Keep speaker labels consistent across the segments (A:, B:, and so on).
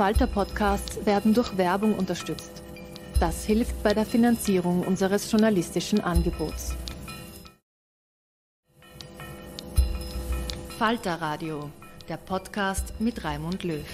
A: Falter-Podcasts werden durch Werbung unterstützt. Das hilft bei der Finanzierung unseres journalistischen Angebots. Falter Radio, der Podcast mit Raimund Löw.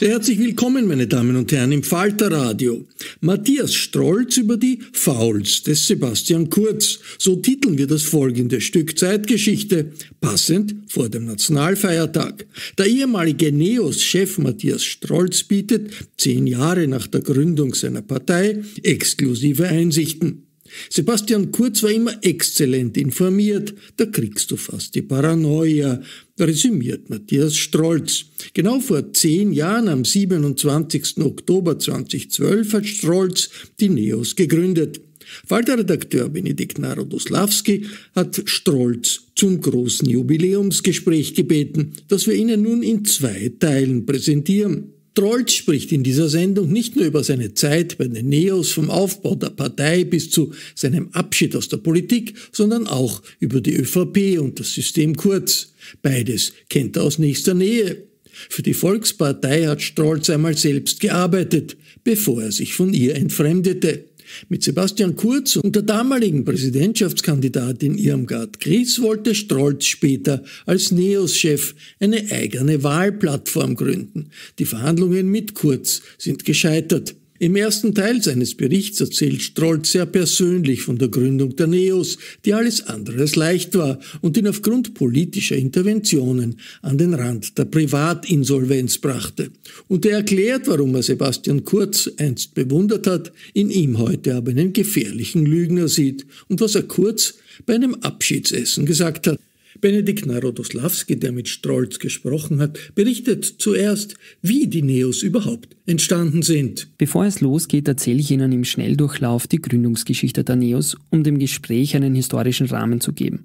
B: Sehr herzlich willkommen, meine Damen und Herren, im Falterradio. Matthias Strolz über die Fouls des Sebastian Kurz. So titeln wir das folgende Stück Zeitgeschichte, passend vor dem Nationalfeiertag. Der ehemalige NEOS-Chef Matthias Strolz bietet, zehn Jahre nach der Gründung seiner Partei, exklusive Einsichten. Sebastian Kurz war immer exzellent informiert, da kriegst du fast die Paranoia, resümiert Matthias Strolz. Genau vor zehn Jahren, am 27. Oktober 2012, hat Strolz die NEOS gegründet. Walterredakteur Benedikt Narodoslawski hat Strolz zum großen Jubiläumsgespräch gebeten, das wir Ihnen nun in zwei Teilen präsentieren. Strolz spricht in dieser Sendung nicht nur über seine Zeit bei den Neos vom Aufbau der Partei bis zu seinem Abschied aus der Politik, sondern auch über die ÖVP und das System Kurz. Beides kennt er aus nächster Nähe. Für die Volkspartei hat Strolz einmal selbst gearbeitet, bevor er sich von ihr entfremdete. Mit Sebastian Kurz und der damaligen Präsidentschaftskandidatin Irmgard Gries wollte Strolz später als NEOS-Chef eine eigene Wahlplattform gründen. Die Verhandlungen mit Kurz sind gescheitert. Im ersten Teil seines Berichts erzählt Strolz sehr persönlich von der Gründung der NEOS, die alles andere als leicht war und ihn aufgrund politischer Interventionen an den Rand der Privatinsolvenz brachte. Und er erklärt, warum er Sebastian Kurz einst bewundert hat, in ihm heute aber einen gefährlichen Lügner sieht und was er Kurz bei einem Abschiedsessen gesagt hat. Benedikt Narodoslawski, der mit Strolz gesprochen hat, berichtet zuerst, wie die Neos überhaupt entstanden sind. Bevor es
A: losgeht, erzähle ich Ihnen im Schnelldurchlauf die Gründungsgeschichte der Neos, um dem Gespräch einen historischen Rahmen zu geben.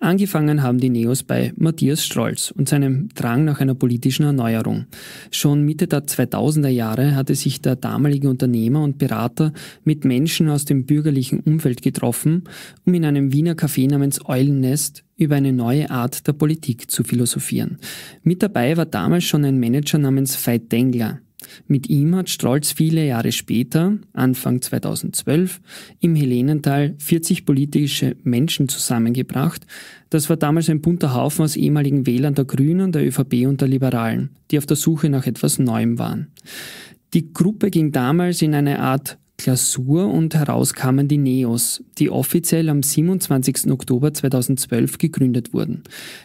A: Angefangen haben die Neos bei Matthias Strolz und seinem Drang nach einer politischen Erneuerung. Schon Mitte der 2000er Jahre hatte sich der damalige Unternehmer und Berater mit Menschen aus dem bürgerlichen Umfeld getroffen, um in einem Wiener Café namens Eulennest über eine neue Art der Politik zu philosophieren. Mit dabei war damals schon ein Manager namens Veit Dengler. Mit ihm hat Strolz viele Jahre später, Anfang 2012, im Helenental 40 politische Menschen zusammengebracht. Das war damals ein bunter Haufen aus ehemaligen Wählern der Grünen, der ÖVP und der Liberalen, die auf der Suche nach etwas Neuem waren. Die Gruppe ging damals in eine Art Klausur und heraus kamen die NEOS, die offiziell am 27. Oktober 2012 gegründet wurden.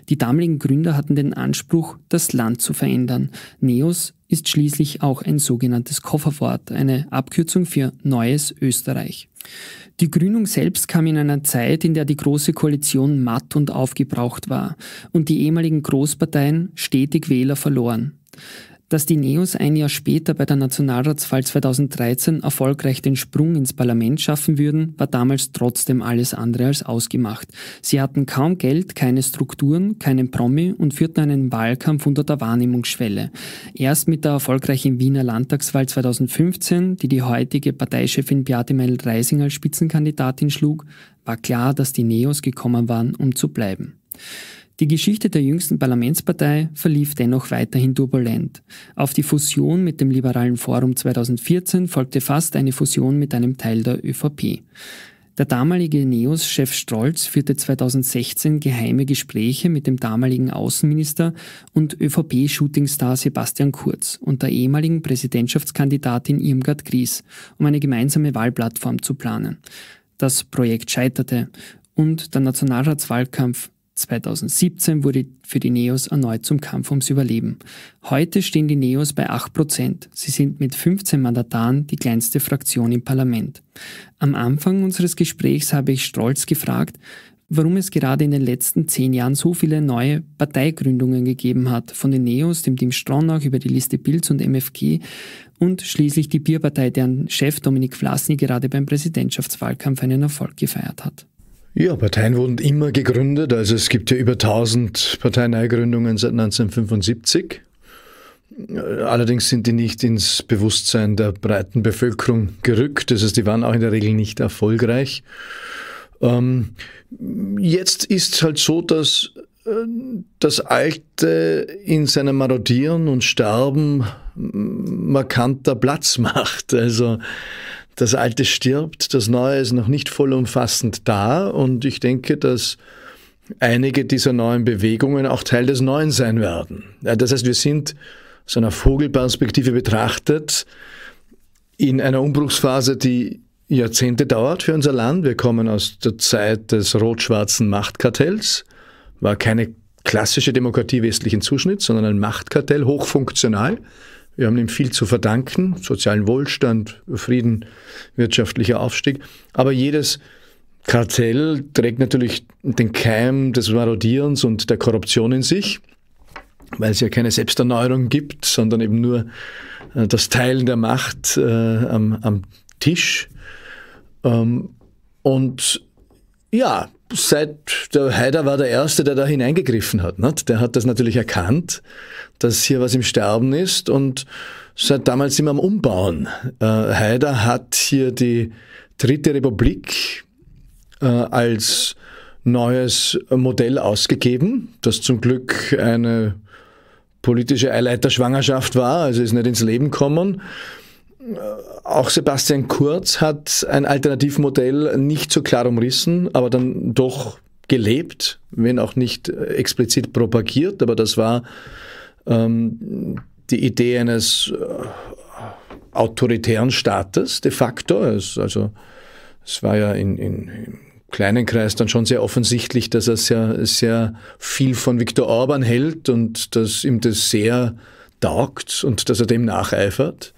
A: Die damaligen Gründer hatten den Anspruch, das Land zu verändern. NEOS ist schließlich auch ein sogenanntes Kofferwort, eine Abkürzung für Neues Österreich. Die Gründung selbst kam in einer Zeit, in der die Große Koalition matt und aufgebraucht war und die ehemaligen Großparteien stetig Wähler verloren dass die Neos ein Jahr später bei der Nationalratswahl 2013 erfolgreich den Sprung ins Parlament schaffen würden, war damals trotzdem alles andere als ausgemacht. Sie hatten kaum Geld, keine Strukturen, keinen Promi und führten einen Wahlkampf unter der Wahrnehmungsschwelle. Erst mit der erfolgreichen Wiener Landtagswahl 2015, die die heutige Parteichefin Beate Meil-Reising als Spitzenkandidatin schlug, war klar, dass die Neos gekommen waren, um zu bleiben. Die Geschichte der jüngsten Parlamentspartei verlief dennoch weiterhin turbulent. Auf die Fusion mit dem Liberalen Forum 2014 folgte fast eine Fusion mit einem Teil der ÖVP. Der damalige NEOS-Chef Strolz führte 2016 geheime Gespräche mit dem damaligen Außenminister und ÖVP-Shootingstar Sebastian Kurz und der ehemaligen Präsidentschaftskandidatin Irmgard Gries, um eine gemeinsame Wahlplattform zu planen. Das Projekt scheiterte und der Nationalratswahlkampf 2017 wurde für die Neos erneut zum Kampf ums Überleben. Heute stehen die Neos bei 8%. Sie sind mit 15 Mandataren die kleinste Fraktion im Parlament. Am Anfang unseres Gesprächs habe ich stolz gefragt, warum es gerade in den letzten zehn Jahren so viele neue Parteigründungen gegeben hat, von den Neos, dem Team Stronach über die Liste Pilz und MFG und schließlich die Bierpartei, deren Chef Dominik Vlasny gerade beim Präsidentschaftswahlkampf einen Erfolg gefeiert hat.
C: Ja, Parteien wurden immer gegründet. Also es gibt ja über 1000 Parteineigründungen seit 1975. Allerdings sind die nicht ins Bewusstsein der breiten Bevölkerung gerückt. Das heißt, die waren auch in der Regel nicht erfolgreich. Ähm, jetzt ist es halt so, dass äh, das Alte in seinem Marodieren und Sterben markanter Platz macht. Also das Alte stirbt, das Neue ist noch nicht vollumfassend da und ich denke, dass einige dieser neuen Bewegungen auch Teil des Neuen sein werden. Das heißt, wir sind aus einer Vogelperspektive betrachtet in einer Umbruchsphase, die Jahrzehnte dauert für unser Land. Wir kommen aus der Zeit des rot-schwarzen Machtkartells, war keine klassische Demokratie westlichen Zuschnitts, sondern ein Machtkartell, hochfunktional, wir haben ihm viel zu verdanken, sozialen Wohlstand, Frieden, wirtschaftlicher Aufstieg. Aber jedes Kartell trägt natürlich den Keim des Marodierens und der Korruption in sich, weil es ja keine Selbsterneuerung gibt, sondern eben nur äh, das Teilen der Macht äh, am, am, Tisch. Ähm, und ja, seit der Haider war der Erste, der da hineingegriffen hat. Nicht? Der hat das natürlich erkannt, dass hier was im Sterben ist und seit damals sind wir am Umbauen. Äh, Haider hat hier die Dritte Republik äh, als neues Modell ausgegeben, das zum Glück eine politische Eileiterschwangerschaft war, also ist nicht ins Leben gekommen auch Sebastian Kurz hat ein Alternativmodell nicht so klar umrissen, aber dann doch gelebt, wenn auch nicht äh, explizit propagiert, aber das war ähm, die Idee eines äh, autoritären Staates de facto. Es, also es war ja in, in, im kleinen Kreis dann schon sehr offensichtlich, dass er sehr, sehr viel von Viktor Orban hält und dass ihm das sehr taugt und dass er dem nacheifert.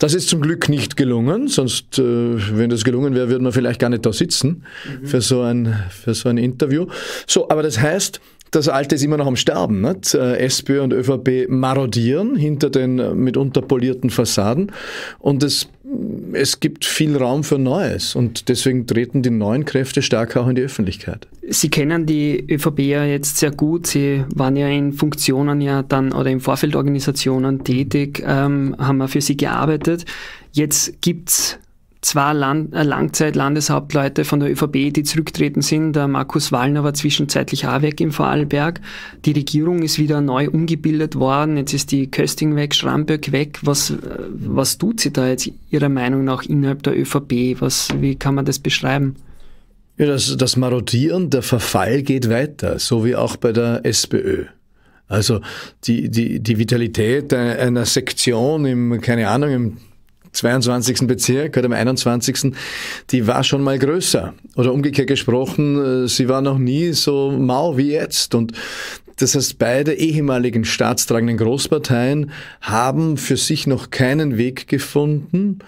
C: Das ist zum Glück nicht gelungen, sonst, äh, wenn das gelungen wäre, würden wir vielleicht gar nicht da sitzen mhm. für, so ein, für so ein Interview. So, aber das heißt, das Alte ist immer noch am Sterben. Nicht? Äh, SPÖ und ÖVP marodieren hinter den äh, mitunter polierten Fassaden und es, es gibt viel Raum für Neues und deswegen treten die neuen Kräfte stärker auch in die Öffentlichkeit.
A: Sie kennen die ÖVP ja jetzt sehr gut. Sie waren ja in Funktionen ja dann oder in Vorfeldorganisationen tätig, ähm, haben wir für sie gearbeitet. Jetzt gibt es zwei Land äh, Langzeit-Landeshauptleute von der ÖVP, die zurücktreten sind. Der Markus Wallner war zwischenzeitlich auch weg im Vorarlberg. Die Regierung ist wieder neu umgebildet worden. Jetzt ist die Kösting weg, Schramböck weg. Was, äh, was tut sie da jetzt Ihrer Meinung nach
C: innerhalb der ÖVP? Was, wie kann man das beschreiben? Ja, das, das Marodieren, der Verfall geht weiter, so wie auch bei der SPÖ. Also die, die, die Vitalität einer Sektion im, keine Ahnung, im 22. Bezirk oder am 21. die war schon mal größer. Oder umgekehrt gesprochen, äh, sie war noch nie so mau wie jetzt. Und das heißt, beide ehemaligen staatstragenden Großparteien haben für sich noch keinen Weg gefunden,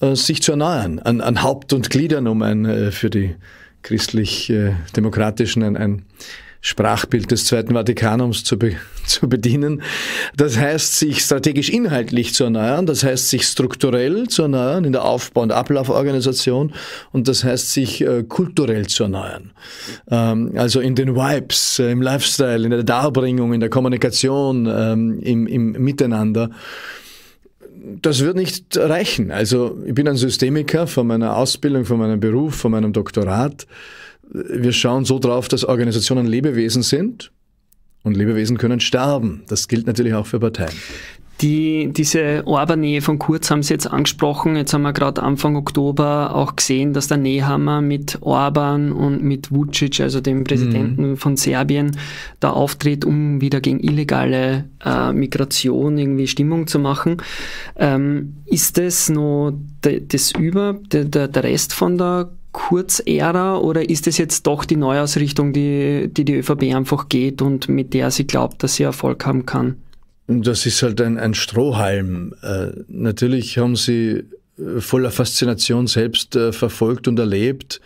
C: äh, sich zu erneuern, an, an Haupt und Gliedern, um ein äh, für die christlich-demokratischen ein, ein Sprachbild des Zweiten Vatikanums zu, be zu bedienen. Das heißt, sich strategisch inhaltlich zu erneuern, das heißt, sich strukturell zu erneuern in der Aufbau- und Ablauforganisation und das heißt, sich äh, kulturell zu erneuern. Ähm, also in den Vibes, äh, im Lifestyle, in der Darbringung, in der Kommunikation, ähm, im, im Miteinander das wird nicht reichen. Also ich bin ein Systemiker von meiner Ausbildung, von meinem Beruf, von meinem Doktorat wir schauen so drauf, dass Organisationen Lebewesen sind und Lebewesen können sterben. Das gilt natürlich auch für Parteien.
A: Die, diese Orban-Nähe von Kurz haben Sie jetzt angesprochen. Jetzt haben wir gerade Anfang Oktober auch gesehen, dass der Nehammer mit Orban und mit Vucic, also dem mhm. Präsidenten mhm. von Serbien, da auftritt, um wieder gegen illegale äh, Migration irgendwie Stimmung zu machen. Ähm, ist das nur das über, der, der Rest von der kurz oder ist es jetzt doch die Neuausrichtung, die, die die ÖVP einfach geht und mit der sie glaubt, dass sie Erfolg haben kann?
C: Das ist halt ein, ein Strohhalm. Äh, natürlich haben sie äh, voller Faszination selbst äh, verfolgt und erlebt,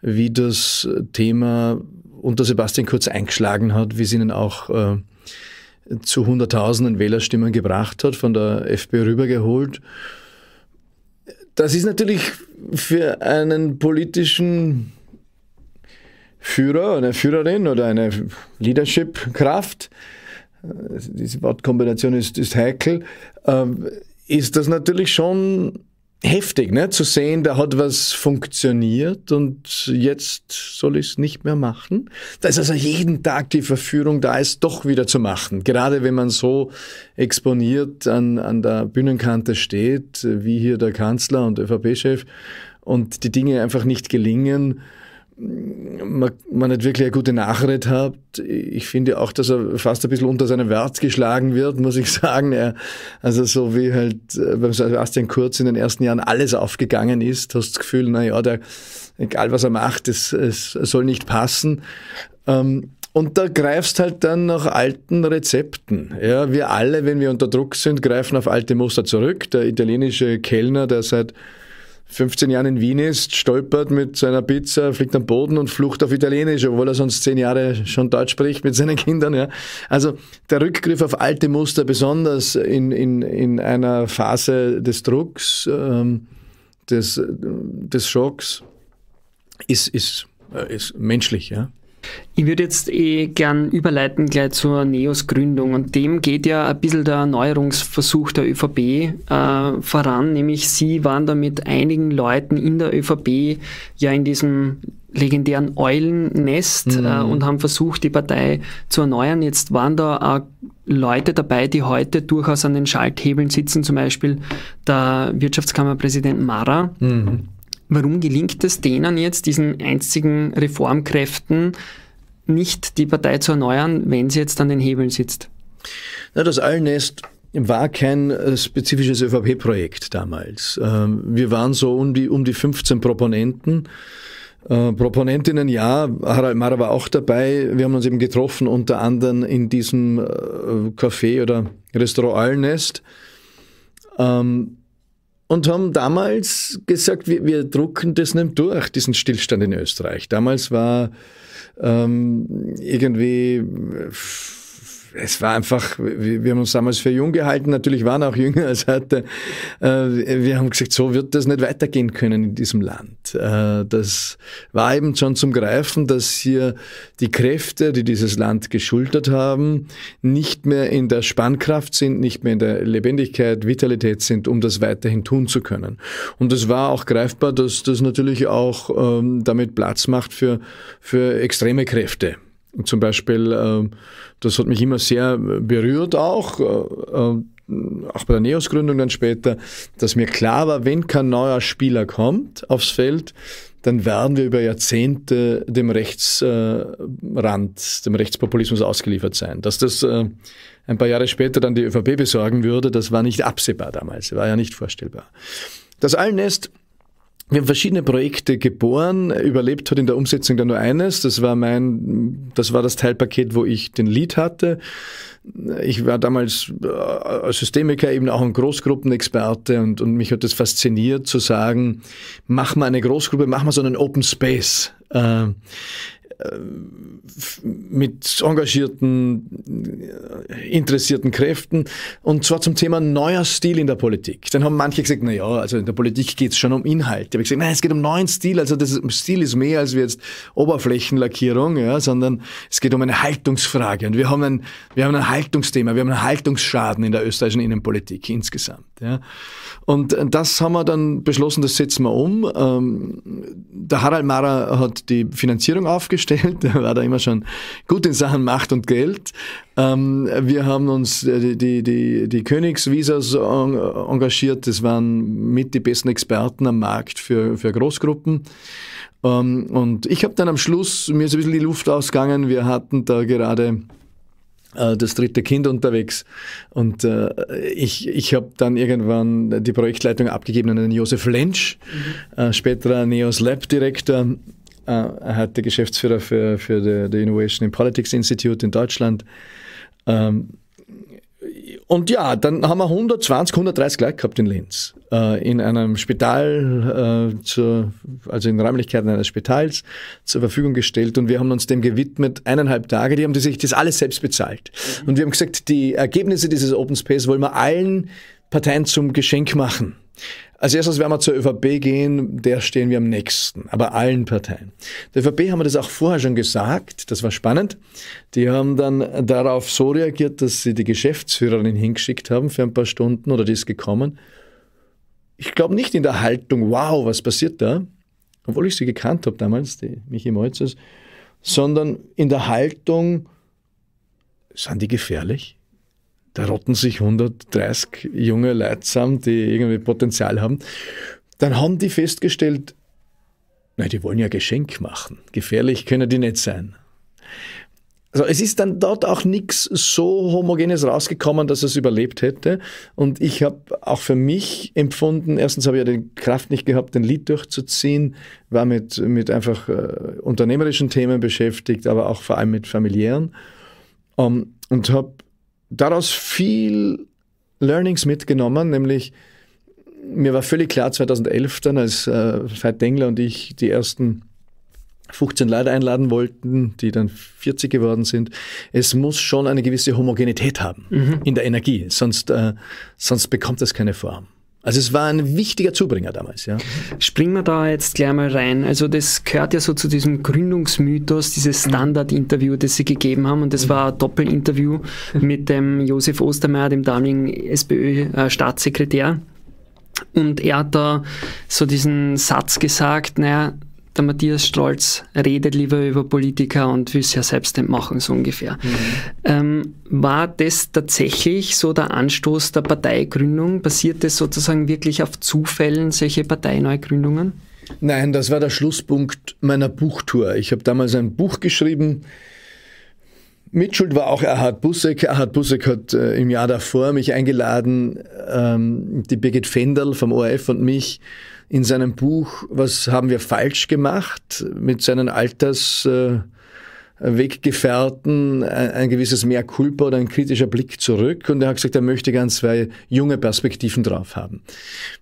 C: wie das Thema unter Sebastian Kurz eingeschlagen hat, wie es ihnen auch äh, zu Hunderttausenden Wählerstimmen gebracht hat, von der FPÖ rübergeholt. Das ist natürlich für einen politischen Führer, eine Führerin oder eine Leadership-Kraft, äh, diese Wortkombination ist, ist heikel, ähm, ist das natürlich schon heftig, ne? zu sehen, da hat was funktioniert und jetzt soll ich es nicht mehr machen. Da ist also jeden Tag die Verführung da, es doch wieder zu machen. Gerade wenn man so exponiert an, an der Bühnenkante steht, wie hier der Kanzler und ÖVP-Chef, und die Dinge einfach nicht gelingen, man, man nicht wirklich eine gute Nachricht hat. Ich finde auch, dass er fast ein bisschen unter seinem Wert geschlagen wird, muss ich sagen. Er, also so wie halt äh, beim Sebastian Kurz in den ersten Jahren alles aufgegangen ist, hast du das Gefühl, naja, der, egal was er macht, es, es soll nicht passen. Ähm, und da greifst halt dann nach alten Rezepten. Ja, wir alle, wenn wir unter Druck sind, greifen auf alte Muster zurück. Der italienische Kellner, der seit 15 Jahren in Wien ist, stolpert mit seiner Pizza, fliegt am Boden und flucht auf Italienisch, obwohl er sonst 10 Jahre schon Deutsch spricht mit seinen Kindern. Ja. Also der Rückgriff auf alte Muster, besonders in, in, in einer Phase des Drucks, ähm, des, des Schocks, ist, ist, äh, ist menschlich. Ja.
A: Ich würde jetzt eh gern überleiten gleich zur NEOS-Gründung und dem geht ja ein bisschen der Erneuerungsversuch der ÖVP äh, voran, nämlich Sie waren da mit einigen Leuten in der ÖVP ja in diesem legendären Eulennest äh, mhm. äh, und haben versucht, die Partei zu erneuern. Jetzt waren da auch Leute dabei, die heute durchaus an den Schalthebeln sitzen, zum Beispiel der Wirtschaftskammerpräsident Mara. Mhm Warum gelingt es denen jetzt, diesen einzigen Reformkräften, nicht die Partei zu erneuern, wenn sie jetzt an den Hebeln sitzt? Na,
C: das Allnest war kein äh, spezifisches ÖVP-Projekt damals. Ähm, wir waren so um die, um die 15 Proponenten. Äh, Proponentinnen, ja, Harald Mara war auch dabei. Wir haben uns eben getroffen, unter anderem in diesem äh, Café oder Restaurant Allnest. Ähm, und haben damals gesagt, wir, wir, drucken das nicht durch, diesen Stillstand in Österreich. Damals war ähm, irgendwie äh, es war einfach, wir haben uns damals für jung gehalten, natürlich waren auch jünger als heute. Äh, wir haben gesagt, so wird das nicht weitergehen können in diesem Land. Äh, das war eben schon zum Greifen, dass hier die Kräfte, die dieses Land geschultert haben, nicht mehr in der Spannkraft sind, nicht mehr in der Lebendigkeit, Vitalität sind, um das weiterhin tun zu können. Und es war auch greifbar, dass das natürlich auch ähm, damit Platz macht für, für extreme Kräfte. Zum Beispiel, äh, das hat mich immer sehr berührt auch, äh, äh, auch bei der NEOS-Gründung dann später, dass mir klar war, wenn kein neuer Spieler kommt aufs Feld, dann werden wir über Jahrzehnte dem Rechtsrand, dem Rechtspopulismus ausgeliefert sein. Dass das ein paar Jahre später dann die ÖVP besorgen würde, das war nicht absehbar damals, war ja nicht vorstellbar. Das Allnest wir haben verschiedene Projekte geboren, überlebt hat in der Umsetzung dann nur eines. Das war mein, das war das Teilpaket, wo ich den Lead hatte. Ich war damals äh, als Systemiker eben auch ein Großgruppenexperte und, und mich hat das fasziniert zu sagen, mach mal eine Großgruppe, mach mal so einen Open Space. Äh, äh, mit engagierten, äh, interessierten Kräften. Und zwar zum Thema neuer Stil in der Politik. Dann haben manche gesagt, na ja, also in der Politik geht es schon um Inhalt. Ich habe gesagt, nein, es geht um neuen Stil. Also das Stil ist mehr als wir jetzt Oberflächenlackierung, ja, sondern es geht um eine Haltungsfrage. Und wir haben ein, wir haben ein Haltungsthema, wir haben einen Haltungsschaden in der österreichischen Innenpolitik insgesamt. Ja. Und das haben wir dann beschlossen, das setzen wir um. Ähm, der Harald Mara hat die Finanzierung aufgestellt angestellt, war da immer schon gut in Sachen Macht und Geld. Ähm, wir haben uns äh, die, die, die, die Königsvisas engagiert, das waren mit die besten Experten am Markt für, für Großgruppen. Ähm, und ich habe dann am Schluss, mir ist ein bisschen die Luft ausgegangen, wir hatten da gerade äh, das dritte Kind unterwegs. Und äh, ich, ich habe dann irgendwann die Projektleitung abgegeben an den Josef Lentsch, mhm. äh, späterer Neos Lab Direktor. Äh, er hat der Geschäftsführer für, für the, the Innovation in Politics Institute in Deutschland. Ähm, und ja, dann haben wir 120, 130 Leute gehabt in Linz. Äh, in einem Spital, äh, zur, also in Räumlichkeiten eines Spitals zur Verfügung gestellt und wir haben uns dem gewidmet, eineinhalb Tage. Die haben sich das alles selbst bezahlt. Mhm. Und wir haben gesagt, die Ergebnisse dieses Open Space wollen wir allen Parteien zum Geschenk machen. Als erstes werden wir zur ÖVP gehen, der stehen wir am nächsten, aber allen Parteien. Der ÖVP haben wir das auch vorher schon gesagt, das war spannend. Die haben dann darauf so reagiert, dass sie die Geschäftsführerin hingeschickt haben für ein paar Stunden oder die ist gekommen. Ich glaube nicht in der Haltung, wow, was passiert da? Obwohl ich sie gekannt habe damals, die Michi Molzes, sondern in der Haltung, sind die gefährlich? Da rotten sich 130 junge Leute zusammen, die irgendwie Potenzial haben. Dann haben die festgestellt, nein, die wollen ja Geschenk machen. Gefährlich können die nicht sein. Also es ist dann dort auch nichts so Homogenes rausgekommen, dass es überlebt hätte. Und ich habe auch für mich empfunden, erstens habe ich ja die Kraft nicht gehabt, den Lied durchzuziehen, war mit, mit einfach äh, unternehmerischen Themen beschäftigt, aber auch vor allem mit familiären. Ähm, und habe daraus viel Learnings mitgenommen, nämlich mir war völlig klar 2011 dann, als äh, Veit Dengler und ich die ersten 15 Leute einladen wollten, die dann 40 geworden sind. Es muss schon eine gewisse Homogenität haben mhm. in der Energie, sonst, äh, sonst bekommt es keine Form. Also es war ein wichtiger Zubringer damals. Ja.
A: Springen wir da jetzt gleich mal rein. Also das gehört ja so zu diesem Gründungsmythos, dieses Standard-Interview, das Sie gegeben haben. Und das war ein Doppelinterview mit dem Josef Ostermeier, dem damaligen SPÖ-Staatssekretär. Äh, Und er hat da so diesen Satz gesagt, naja, der Matthias Strolz redet lieber über Politiker und will es ja selbst nicht machen, so ungefähr. Mhm. Ähm, war das tatsächlich so der Anstoß der Parteigründung? Basiert das sozusagen wirklich auf Zufällen, solche
C: Parteineugründungen? Nein, das war der Schlusspunkt meiner Buchtour. Ich habe damals ein Buch geschrieben, Mitschuld war auch Erhard Busseck. Erhard Busseck hat äh, im Jahr davor mich eingeladen, ähm, die Birgit Fendel vom ORF und mich in seinem Buch Was haben wir falsch gemacht mit seinen Altersweggefährten äh, ein, gewisses Mehr Culpa oder ein kritischer Blick zurück und er hat gesagt, er möchte ganz zwei junge Perspektiven drauf haben.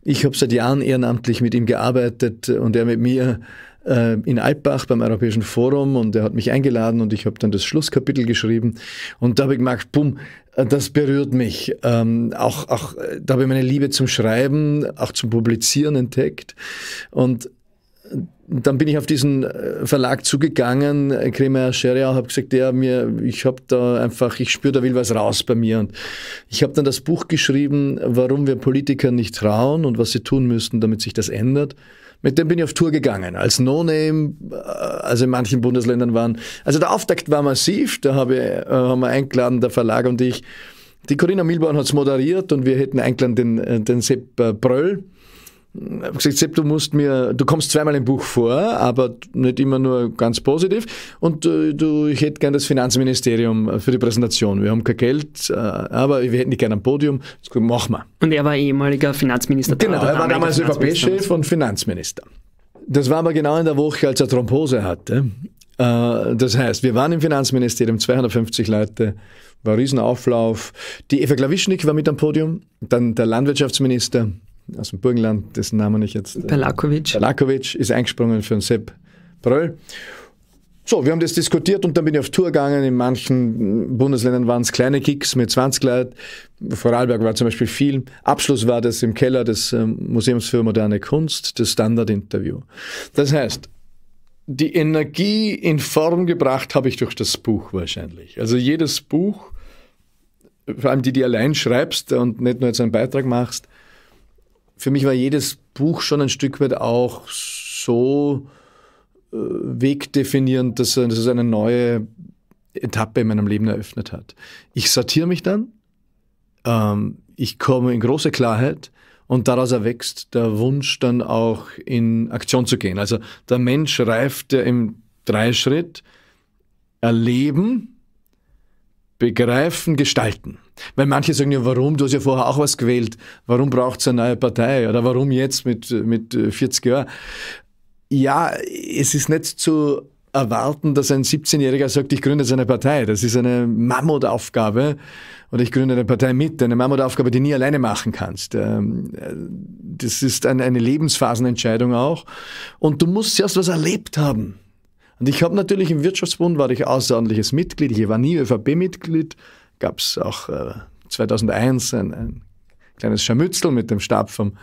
C: Ich habe seit Jahren ehrenamtlich mit ihm gearbeitet und er mit mir äh, in Alpbach beim Europäischen Forum und er hat mich eingeladen und ich habe dann das Schlusskapitel geschrieben und da habe ich gemerkt, bumm, das berührt mich. Ähm, auch, auch, da habe ich meine Liebe zum Schreiben, auch zum Publizieren entdeckt und dann bin ich auf diesen äh, Verlag zugegangen, Kremer äh, Scheria, habe gesagt, ja, mir, ich habe da einfach, ich spüre, da will was raus bei mir. Und ich habe dann das Buch geschrieben, warum wir Politiker nicht trauen und was sie tun müssten, damit sich das ändert. Mit dem bin ich auf Tour gegangen, als No-Name, äh, also in manchen Bundesländern waren. Also der Auftakt war massiv, da habe, äh, haben wir eingeladen, der Verlag und ich. Die Corinna Milborn hat es moderiert und wir hätten eingeladen den, äh, den Sepp Bröll äh, habe gesagt, Sepp, du musst mir, du kommst zweimal im Buch vor, aber nicht immer nur ganz positiv. Und äh, du, ich hätte gerne das Finanzministerium für die Präsentation. Wir haben kein Geld, äh, aber wir hätten die gerne am Podium. Das machen wir. Und er war ehemaliger Finanzminister. Genau, er war damals ÖVP-Chef und Finanzminister. Das war aber genau in der Woche, als er Thrombose hatte. Äh, das heißt, wir waren im Finanzministerium, 250 Leute, war ein Riesenauflauf. Die Eva Klawischnik war mit am Podium, dann der Landwirtschaftsminister, aus dem Burgenland, dessen Namen ich jetzt. Äh, Palakovic. ist eingesprungen für den Sepp Bröll. So, wir haben das diskutiert und dann bin ich auf Tour gegangen. In manchen Bundesländern waren es kleine Kicks mit 20 Leuten. Vorarlberg war zum Beispiel viel. Abschluss war das im Keller des äh, Museums für moderne Kunst, das Standard-Interview. Das heißt, die Energie in Form gebracht habe ich durch das Buch wahrscheinlich. Also jedes Buch, vor allem die, die allein schreibst und nicht nur jetzt einen Beitrag machst, für mich war jedes Buch schon ein Stück weit auch so äh, wegdefinierend, dass, dass es eine neue Etappe in meinem Leben eröffnet hat. Ich sortiere mich dann, ähm, ich komme in große Klarheit und daraus erwächst der Wunsch, dann auch in Aktion zu gehen. Also der Mensch reift ja im Dreischritt erleben, begreifen, gestalten. Weil manche sagen ja, warum, du hast ja vorher auch was gewählt, warum braucht es eine neue Partei oder warum jetzt mit, mit 40 äh, Jahren? Ja, es ist nicht zu erwarten, dass ein 17-Jähriger sagt, ich gründe jetzt eine Partei. Das ist eine Mammutaufgabe oder ich gründe eine Partei mit, eine Mammutaufgabe, die du nie alleine machen kannst. Ähm, äh, das ist eine Lebensphasenentscheidung auch und du musst erst was erlebt haben. Und ich habe natürlich im Wirtschaftsbund war ich außerordentliches Mitglied. Ich war nie ÖVP-Mitglied gab es auch äh, 2001 ein, ein, kleines Scharmützel mit dem Stab vom,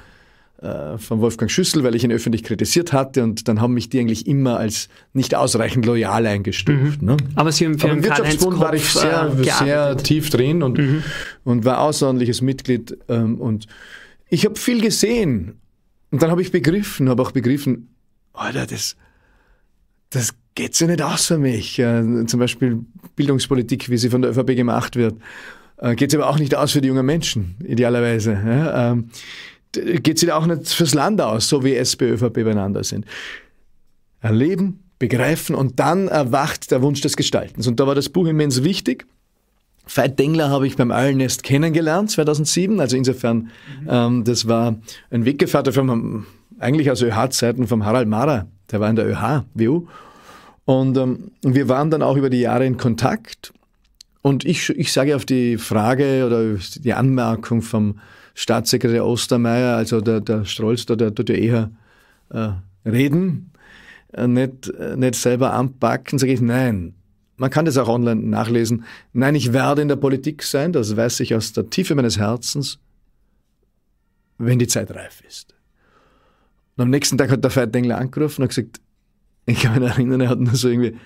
C: äh, von Wolfgang Schüssel, weil ich ihn öffentlich kritisiert hatte und dann haben mich die eigentlich immer als nicht ausreichend loyal eingestuft. Mhm. Ne? Aber Sie haben für Aber im Wirtschaftsbund war ich sehr, äh, sehr tief drin und, mhm. und war außerordentliches Mitglied ähm, und ich habe viel gesehen und dann habe ich begriffen, habe auch begriffen, Alter, das, das geht's ja nicht aus für mich. Äh, zum Beispiel Bildungspolitik, wie sie von der ÖVP gemacht wird, äh, geht's aber auch nicht aus für die jungen Menschen, idealerweise. Ja? Ähm, geht sie auch nicht fürs Land aus, so wie SPÖ, ÖVP beieinander sind. Erleben, begreifen und dann erwacht der Wunsch des Gestaltens. Und da war das Buch immens wichtig. Veit Dengler habe ich beim Allnest kennengelernt, 2007. Also insofern, mhm. ähm, das war ein Weggefährte von, eigentlich aus ÖH-Zeiten vom Harald Mara. Der war in der ÖH, WU. Und ähm, wir waren dann auch über die Jahre in Kontakt. Und ich, ich sage auf die Frage oder die Anmerkung vom Staatssekretär Ostermeier, also der, der Strolz, der, der tut ja eher äh, reden, äh, nicht, äh, nicht selber anpacken, sage ich, nein. Man kann das auch online nachlesen. Nein, ich werde in der Politik sein, das weiß ich aus der Tiefe meines Herzens, wenn die Zeit reif ist. Und am nächsten Tag hat der Feitengler angerufen und gesagt, ich kann mich erinnern, er hat nur so irgendwie,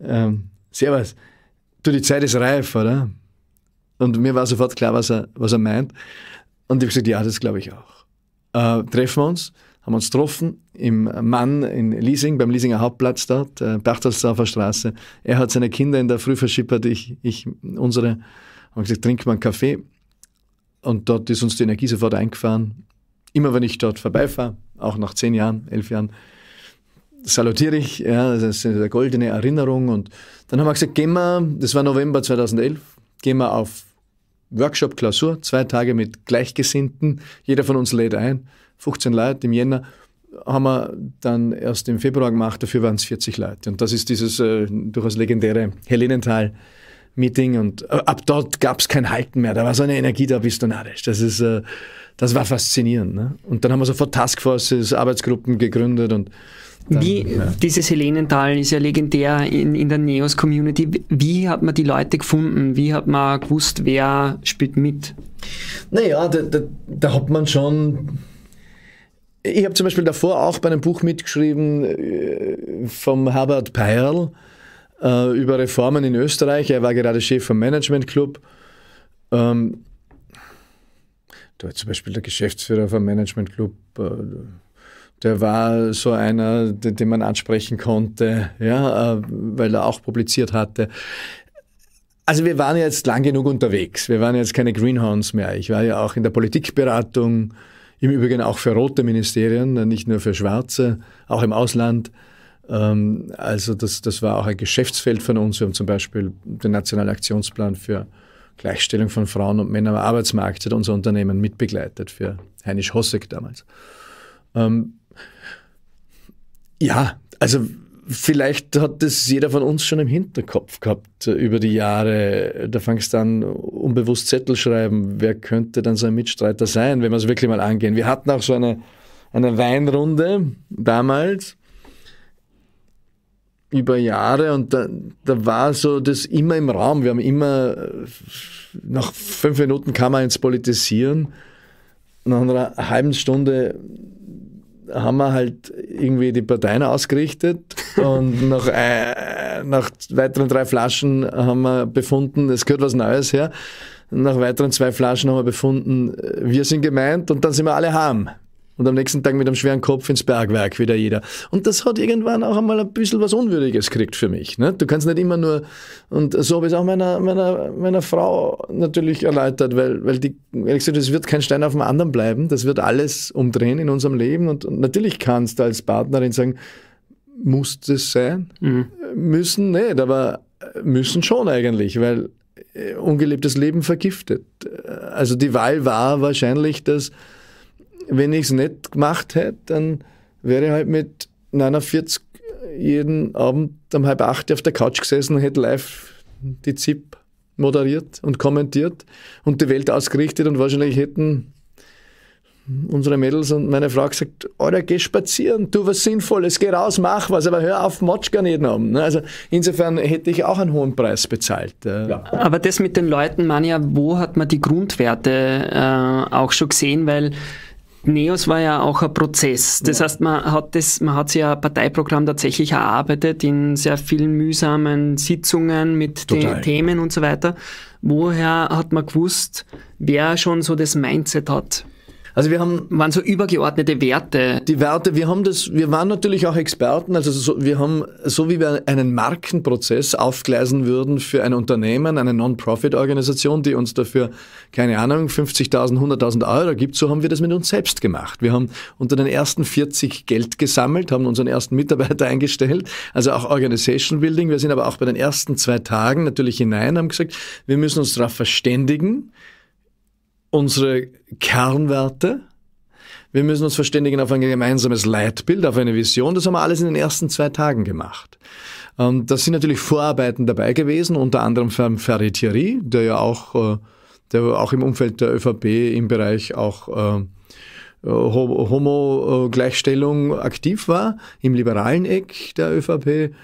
C: ähm, Servus, du, die Zeit ist reif, oder? Und mir war sofort klar, was er, was er meint. Und ich habe gesagt, ja, das glaube ich auch. Äh, treffen wir uns, haben uns getroffen im Mann in Leasing, beim Leasinger Hauptplatz dort, äh, Berchtesdorfer Straße. Er hat seine Kinder in der Früh verschippert, ich, ich unsere. Haben gesagt, trink mal einen Kaffee. Und dort ist uns die Energie sofort eingefahren. Immer wenn ich dort vorbeifahre, auch nach zehn Jahren, elf Jahren, Salutierich, ja, das ist eine goldene Erinnerung. Und dann haben wir gesagt, gehen wir, das war November 2011, gehen wir auf Workshop Klausur, zwei Tage mit Gleichgesinnten. Jeder von uns lädt ein, 15 Leute im Jänner haben wir dann erst im Februar gemacht, dafür waren es 40 Leute. Und das ist dieses äh, durchaus legendäre Helenenthal-Meeting. Und äh, ab dort gab es kein Halten mehr. Da war so eine Energie da visionarisch. Das, ist, äh, das war faszinierend. Ne? Und dann haben wir sofort Taskforces, Arbeitsgruppen gegründet und
A: dann, wie ja.
C: dieses Helenental ist ja legendär in, in der Neos-Community.
A: Wie hat man die Leute gefunden? Wie hat man gewusst, wer spielt mit?
C: Naja, da, da, da hat man schon. Ich habe zum Beispiel davor auch bei einem Buch mitgeschrieben äh, vom Herbert Peierl äh, über Reformen in Österreich. Er war gerade Chef vom Management Club. Ähm, da war zum Beispiel der Geschäftsführer vom Management Club. Äh, der war so einer, den, man ansprechen konnte, ja, äh, weil er auch publiziert hatte. Also wir waren jetzt lang genug unterwegs. Wir waren jetzt keine Greenhorns mehr. Ich war ja auch in der Politikberatung, im Übrigen auch für rote Ministerien, nicht nur für schwarze, auch im Ausland. Ähm, also das, das war auch ein Geschäftsfeld von uns. Wir haben zum Beispiel den Nationalen Aktionsplan für Gleichstellung von Frauen und Männern am Arbeitsmarkt, hat unser Unternehmen mitbegleitet für Heinisch Hossek damals. Ähm, ja, also vielleicht hat das jeder von uns schon im Hinterkopf gehabt äh, über die Jahre. Da fangst du an, unbewusst Zettel schreiben. Wer könnte dann so ein Mitstreiter sein, wenn wir es wirklich mal angehen? Wir hatten auch so eine, eine Weinrunde damals über Jahre und da, da war so das immer im Raum. Wir haben immer, äh, nach fünf Minuten kann man ins Politisieren. Nach einer halben Stunde haben wir halt irgendwie die Parteien ausgerichtet und nach, äh, nach weiteren drei Flaschen haben wir befunden, es gehört was Neues her. Nach weiteren zwei Flaschen haben wir befunden, äh, wir sind gemeint und dann sind wir alle harm und am nächsten Tag mit einem schweren Kopf ins Bergwerk wieder jeder. Und das hat irgendwann auch einmal ein bisschen was Unwürdiges gekriegt für mich. Ne? Du kannst nicht immer nur, und so habe ich es auch meiner, meiner, meiner Frau natürlich erläutert, weil, weil die, ehrlich gesagt, es wird kein Stein auf dem anderen bleiben, das wird alles umdrehen in unserem Leben und, und natürlich kannst du als Partnerin sagen, muss das sein? Mhm. Müssen nicht, aber äh, müssen schon eigentlich, weil äh, ungelebtes Leben vergiftet. Äh, also die Wahl war wahrscheinlich, dass wenn ich es nicht gemacht hätte, dann wäre ich halt mit 49 jeden Abend um halb acht auf der Couch gesessen und hätte live die ZIP moderiert und kommentiert und die Welt ausgerichtet und wahrscheinlich hätten unsere Mädels und meine Frau gesagt, Alter, geh spazieren, tu was Sinnvolles, geh raus, mach was, aber hör auf, Matsch gar nicht haben. Ne? Also insofern hätte ich auch einen hohen Preis bezahlt. Äh. Ja.
A: Aber das mit den Leuten, man ja, wo hat man die Grundwerte äh, auch schon gesehen, weil NEOS war ja auch ein Prozess. Das ja. heißt, man hat das, man hat sich ja ein Parteiprogramm tatsächlich erarbeitet in sehr vielen mühsamen Sitzungen mit Total. Themen und so weiter. Woher hat man gewusst, wer schon
C: so das Mindset hat? Also wir haben... Waren so übergeordnete Werte. Die Werte, wir haben das, wir waren natürlich auch Experten, also so, wir haben, so wie wir einen Markenprozess aufgleisen würden für ein Unternehmen, eine Non-Profit-Organisation, die uns dafür, keine Ahnung, 50.000, 100.000 Euro gibt, so haben wir das mit uns selbst gemacht. Wir haben unter den ersten 40 Geld gesammelt, haben unseren ersten Mitarbeiter eingestellt, also auch Organization Building. Wir sind aber auch bei den ersten zwei Tagen natürlich hinein, haben gesagt, wir müssen uns darauf verständigen, unsere Kernwerte. Wir müssen uns verständigen auf ein gemeinsames Leitbild, auf eine Vision. Das haben wir alles in den ersten zwei Tagen gemacht. Ähm, das sind natürlich Vorarbeiten dabei gewesen, unter anderem von Ferry Thierry, der ja auch, äh, der auch im Umfeld der ÖVP im Bereich auch äh, Homo-Gleichstellung äh, aktiv war, im liberalen Eck der ÖVP.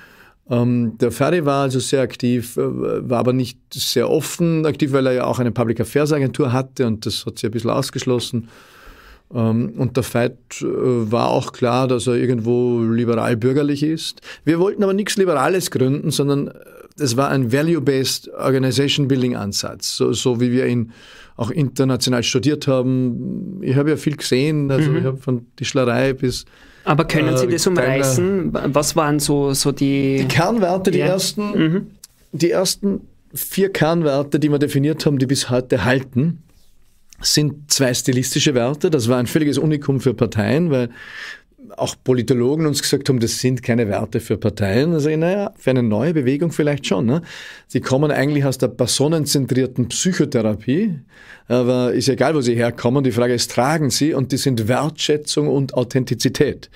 C: Ähm, der Ferry war also sehr aktiv, äh, war aber nicht sehr offen aktiv, weil er ja auch eine Public Affairs Agentur hatte und das hat sie ein bisschen ausgeschlossen. Ähm, und der Veit äh, war auch klar, dass er irgendwo liberal-bürgerlich ist. Wir wollten aber nichts Liberales gründen, sondern äh, es war ein Value-Based Organization Building Ansatz, so, so, wie wir ihn auch international studiert haben. Ich habe ja viel gesehen, also mhm. ich habe von Tischlerei bis aber können Sie äh, das umreißen? Was waren so, so die. Die Kernwerte, die, ja. ersten, mhm. die ersten vier Kernwerte, die wir definiert haben, die bis heute halten, sind zwei stilistische Werte. Das war ein völliges Unikum für Parteien, weil auch Politologen uns gesagt haben, das sind keine Werte für Parteien. Also, naja, für eine neue Bewegung vielleicht schon. Ne? Sie kommen eigentlich aus der personenzentrierten Psychotherapie. Aber ist egal, wo sie herkommen. Die Frage ist, tragen sie? Und die sind Wertschätzung und Authentizität.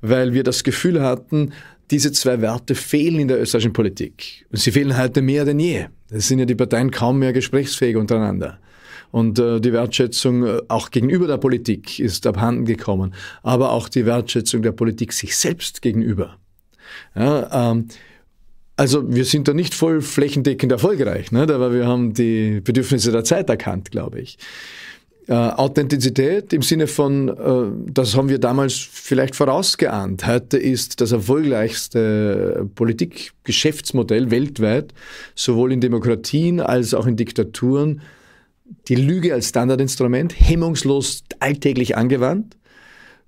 C: Weil wir das Gefühl hatten, diese zwei Werte fehlen in der österreichischen Politik. Und sie fehlen heute mehr denn je. Es sind ja die Parteien kaum mehr gesprächsfähig untereinander. Und äh, die Wertschätzung äh, auch gegenüber der Politik ist abhanden gekommen, aber auch die Wertschätzung der Politik sich selbst gegenüber. Ja, ähm, also wir sind da nicht voll flächendeckend erfolgreich, ne? aber wir haben die Bedürfnisse der Zeit erkannt, glaube ich. Äh, Authentizität im Sinne von, äh, das haben wir damals vielleicht vorausgeahnt. Heute ist das erfolgreichste Politikgeschäftsmodell weltweit, sowohl in Demokratien als auch in Diktaturen, die Lüge als Standardinstrument hemmungslos alltäglich angewandt,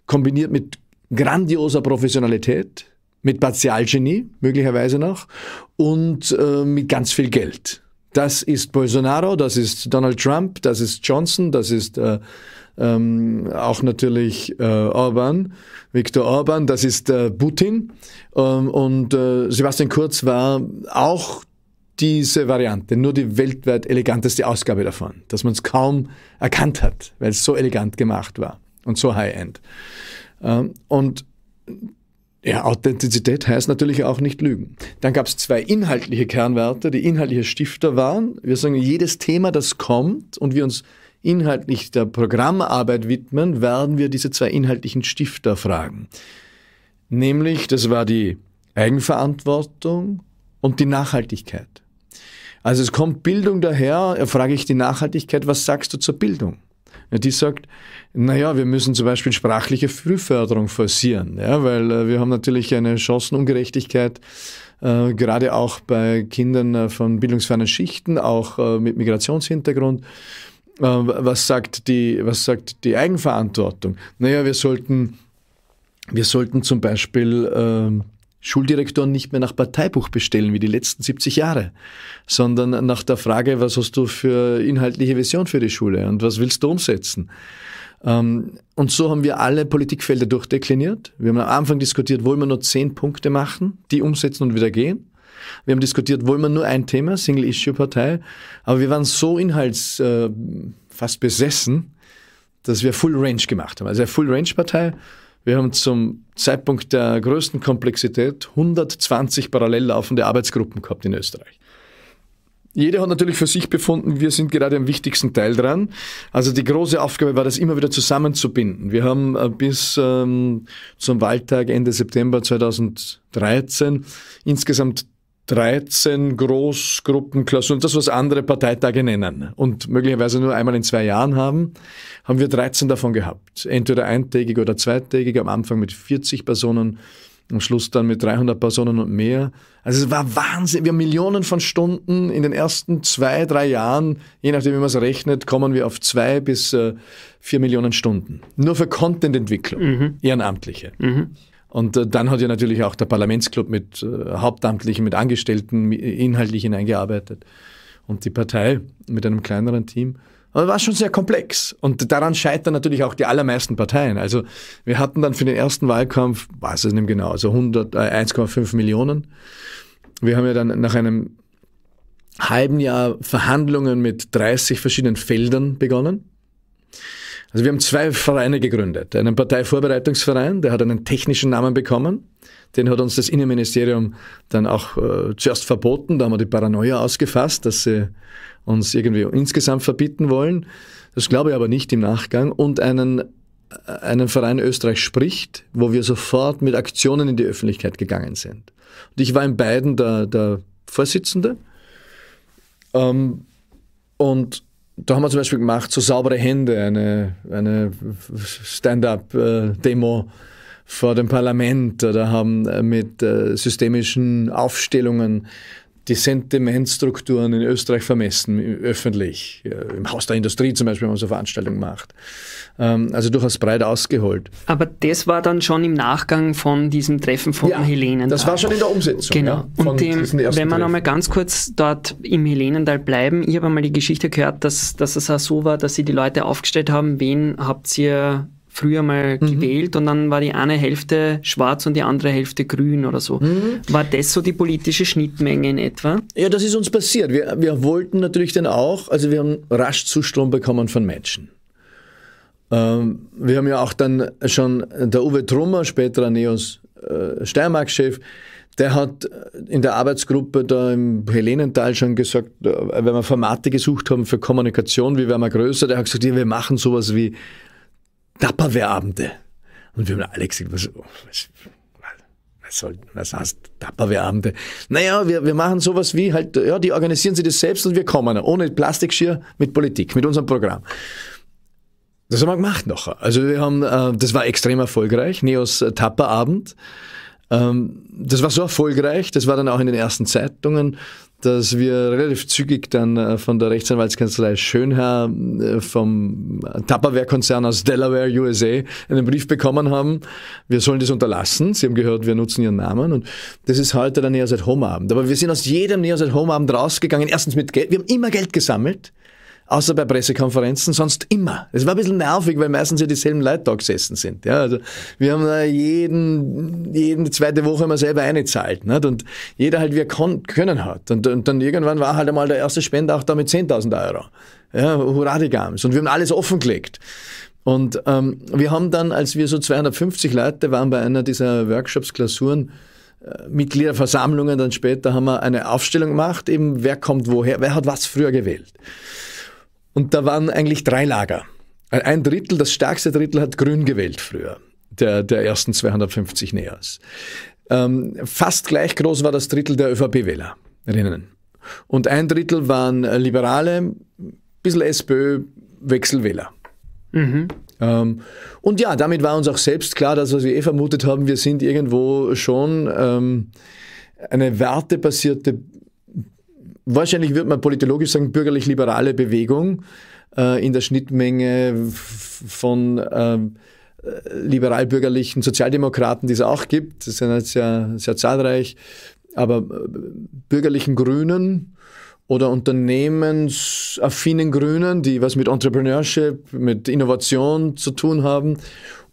C: kombiniert mit grandioser Professionalität, mit Partialgenie möglicherweise noch und äh, mit ganz viel Geld. Das ist Bolsonaro, das ist Donald Trump, das ist Johnson, das ist äh, ähm, auch natürlich äh, Orban, Viktor Orban, das ist äh, Putin ähm, und äh, Sebastian Kurz war auch diese Variante, nur die weltweit eleganteste Ausgabe davon, dass man es kaum erkannt hat, weil es so elegant gemacht war und so high-end. Ähm, und ja, Authentizität heißt natürlich auch nicht lügen. Dann gab es zwei inhaltliche Kernwerte, die inhaltliche Stifter waren. Wir sagen, jedes Thema, das kommt und wir uns inhaltlich der Programmarbeit widmen, werden wir diese zwei inhaltlichen Stifter fragen. Nämlich, das war die Eigenverantwortung und die Nachhaltigkeit. Also es kommt Bildung daher, frage ich die Nachhaltigkeit, was sagst du zur Bildung? die sagt, naja, wir müssen zum Beispiel sprachliche Frühförderung forcieren, ja, weil äh, wir haben natürlich eine Chancenungerechtigkeit, äh, gerade auch bei Kindern äh, von bildungsfernen Schichten, auch äh, mit Migrationshintergrund. Äh, was, sagt die, was sagt die Eigenverantwortung? Naja, wir sollten, wir sollten zum Beispiel ähm, Schuldirektoren nicht mehr nach Parteibuch bestellen wie die letzten 70 Jahre, sondern nach der Frage, was hast du für inhaltliche Vision für die Schule und was willst du umsetzen? Ähm, und so haben wir alle Politikfelder durchdekliniert. Wir haben am Anfang diskutiert, wollen wir nur zehn Punkte machen, die umsetzen und wieder gehen. Wir haben diskutiert, wollen wir nur ein Thema, Single-Issue-Partei. Aber wir waren so inhalts äh, fast besessen, dass wir Full Range gemacht haben. Also eine Full Range-Partei wir haben zum Zeitpunkt der größten Komplexität 120 parallel laufende Arbeitsgruppen gehabt in Österreich. Jeder hat natürlich für sich befunden, wir sind gerade am wichtigsten Teil dran. Also die große Aufgabe war, das immer wieder zusammenzubinden. Wir haben äh, bis ähm, zum Wahltag Ende September 2013 insgesamt 13 Großgruppenklausuren, das was andere Parteitage nennen und möglicherweise nur einmal in zwei Jahren haben, haben wir 13 davon gehabt. Entweder eintägig oder zweitägig, am Anfang mit 40 Personen, am Schluss dann mit 300 Personen und mehr. Also es war Wahnsinn. Wir haben Millionen von Stunden in den ersten zwei, drei Jahren, je nachdem wie man es rechnet, kommen wir auf zwei bis äh, vier Millionen Stunden. Nur für Contententwicklung, mhm. ehrenamtliche. Mhm. Und äh, dann hat ja natürlich auch der Parlamentsclub mit äh, Hauptamtlichen, mit Angestellten inhaltlich hineingearbeitet. Und die Partei mit einem kleineren Team. Aber war schon sehr komplex. Und daran scheitern natürlich auch die allermeisten Parteien. Also wir hatten dann für den ersten Wahlkampf, weiß es nicht genau, also 100, äh, 1,5 Millionen. Wir haben ja dann nach einem halben Jahr Verhandlungen mit 30 verschiedenen Feldern begonnen. Also wir haben zwei Vereine gegründet. Einen Parteivorbereitungsverein, der hat einen technischen Namen bekommen. Den hat uns das Innenministerium dann auch äh, zuerst verboten. Da haben wir die Paranoia ausgefasst, dass sie uns irgendwie insgesamt verbieten wollen. Das glaube ich aber nicht im Nachgang. Und einen, äh, einen Verein Österreich spricht, wo wir sofort mit Aktionen in die Öffentlichkeit gegangen sind. Und ich war in beiden der, der Vorsitzende. Ähm, und da haben wir zum Beispiel gemacht, so saubere Hände, eine, eine Stand-up-Demo vor dem Parlament oder haben äh, mit äh, systemischen Aufstellungen die Sentimentstrukturen in Österreich vermessen, öffentlich. Im Haus der Industrie zum Beispiel, wenn man so Veranstaltungen macht. Ähm, also durchaus breit ausgeholt. Aber das war dann schon im Nachgang
A: von diesem Treffen von ja, Helenen. Das war schon in der Umsetzung. Genau. Ja, Und dem, wenn wir nochmal ganz kurz dort im Helenental bleiben, ich habe einmal die Geschichte gehört, dass, dass es auch so war, dass sie die Leute aufgestellt haben, wen habt ihr früher mal mhm. gewählt und dann war die eine Hälfte schwarz und die andere Hälfte grün oder so. Mhm. War das so die politische Schnittmenge in etwa?
C: Ja, das ist uns passiert. Wir, wir wollten natürlich dann auch, also wir haben rasch Zustrom bekommen von Menschen. Ähm, wir haben ja auch dann schon der Uwe Trummer, späterer Neos äh, Steiermark-Chef, der hat in der Arbeitsgruppe da im Helenental schon gesagt, äh, wenn wir Formate gesucht haben für Kommunikation, wie werden wir größer, der hat gesagt, ja, wir machen sowas wie Tapperwehrabende. Und wir haben Alex gesagt, was, was, was, soll, was heißt Tapperwehrabende? Naja, wir, wir machen sowas wie halt, ja, die organisieren sich das selbst und wir kommen, ohne Plastikschirr, mit Politik, mit unserem Programm. Das haben wir gemacht noch. Also wir haben, äh, das war extrem erfolgreich, Neos äh, Tapperabend. Ähm, das war so erfolgreich, das war dann auch in den ersten Zeitungen, dass wir relativ zügig dann äh, von der Rechtsanwaltskanzlei Schönherr äh, vom Tupperware-Konzern aus Delaware, USA, einen Brief bekommen haben. Wir sollen das unterlassen. Sie haben gehört, wir nutzen ihren Namen. Und das ist heute der near side Home Abend. Aber wir sind aus jedem near side Home Abend rausgegangen. Erstens mit Geld. Wir haben immer Geld gesammelt. Außer bei Pressekonferenzen, sonst immer. Es war ein bisschen nervig, weil meistens ja dieselben Leute da gesessen sind. Ja, also wir haben da äh, jeden, jeden zweite Woche immer selber eine zahlt. Nicht? Und jeder halt, wie er können hat. Und, und dann irgendwann war halt einmal der erste Spender auch da mit 10.000 Euro. Ja, hurra die Gams. Und wir haben alles offengelegt. Und ähm, wir haben dann, als wir so 250 Leute waren bei einer dieser Workshops-Klausuren, äh, Mitgliederversammlungen dann später haben wir eine Aufstellung gemacht, eben wer kommt woher, wer hat was früher gewählt. Und da waren eigentlich drei Lager. Ein Drittel, das stärkste Drittel hat grün gewählt früher, der, der ersten 250 Neos. Ähm, fast gleich groß war das Drittel der ÖVP-Wählerinnen. Und ein Drittel waren äh, Liberale, ein bisschen SPÖ, Wechselwähler. Mhm. Ähm, und ja, damit war uns auch selbst klar, dass was wir eh vermutet haben, wir sind irgendwo schon ähm, eine wertebasierte wahrscheinlich wird man politologisch sagen, bürgerlich-liberale Bewegung äh, in der Schnittmenge von ähm, äh, liberal-bürgerlichen Sozialdemokraten, die es auch gibt, das sind halt sehr, sehr zahlreich, aber äh, bürgerlichen Grünen oder unternehmensaffinen Grünen, die was mit Entrepreneurship, mit Innovation zu tun haben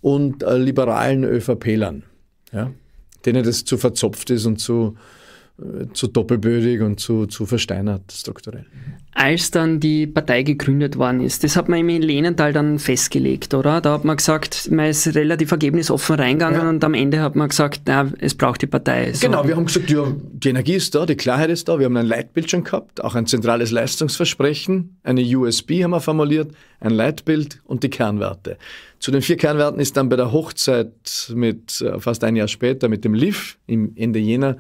C: und äh, liberalen ÖVPlern, ja, denen das zu verzopft ist und zu zu doppelbödig und zu, zu versteinert strukturell.
A: Als dann die Partei gegründet worden ist, das hat man in Lenenthal dann festgelegt, oder? Da hat man gesagt, man ist relativ ergebnisoffen reingegangen ja. und am Ende hat man
C: gesagt, na, es braucht die Partei. So. Genau, wir haben gesagt, ja, die Energie ist da, die Klarheit ist da, wir haben ein Leitbild schon gehabt, auch ein zentrales Leistungsversprechen, eine USB haben wir formuliert, ein Leitbild und die Kernwerte. Zu den vier Kernwerten ist dann bei der Hochzeit mit äh, fast ein Jahr später mit dem LIF im Ende jener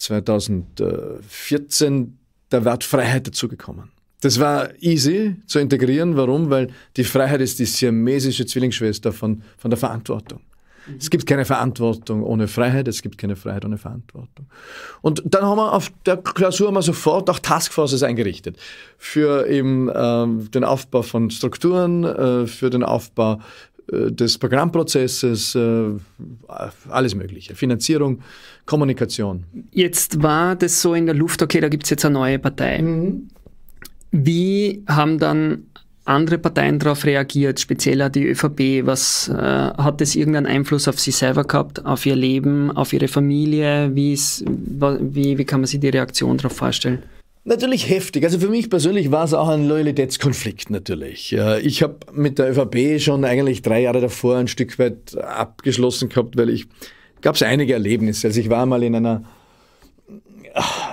C: 2014 der Wert Freiheit dazugekommen. Das war easy zu integrieren. Warum? Weil die Freiheit ist die siamesische Zwillingsschwester von, von der Verantwortung. Es gibt keine Verantwortung ohne Freiheit, es gibt keine Freiheit ohne Verantwortung. Und dann haben wir auf der Klausur haben sofort auch Taskforces eingerichtet. Für eben ähm, den Aufbau von Strukturen, äh, für den Aufbau äh, des Programmprozesses, äh, alles Mögliche, Finanzierung, Kommunikation. Jetzt war das so in der Luft, okay, da gibt es
A: jetzt eine neue Partei. Mhm. Wie haben dann andere Parteien darauf reagiert, speziell auch die ÖVP? Was äh, hat das irgendeinen Einfluss auf sie selber gehabt, auf ihr Leben, auf ihre Familie? Wie, wie, wie kann man sich die Reaktion darauf vorstellen?
C: Natürlich heftig. Also für mich persönlich war es auch ein Loyalitätskonflikt natürlich. Ich habe mit der ÖVP schon eigentlich drei Jahre davor ein Stück weit abgeschlossen gehabt, weil ich gab es einige Erlebnisse. Also ich war mal in einer,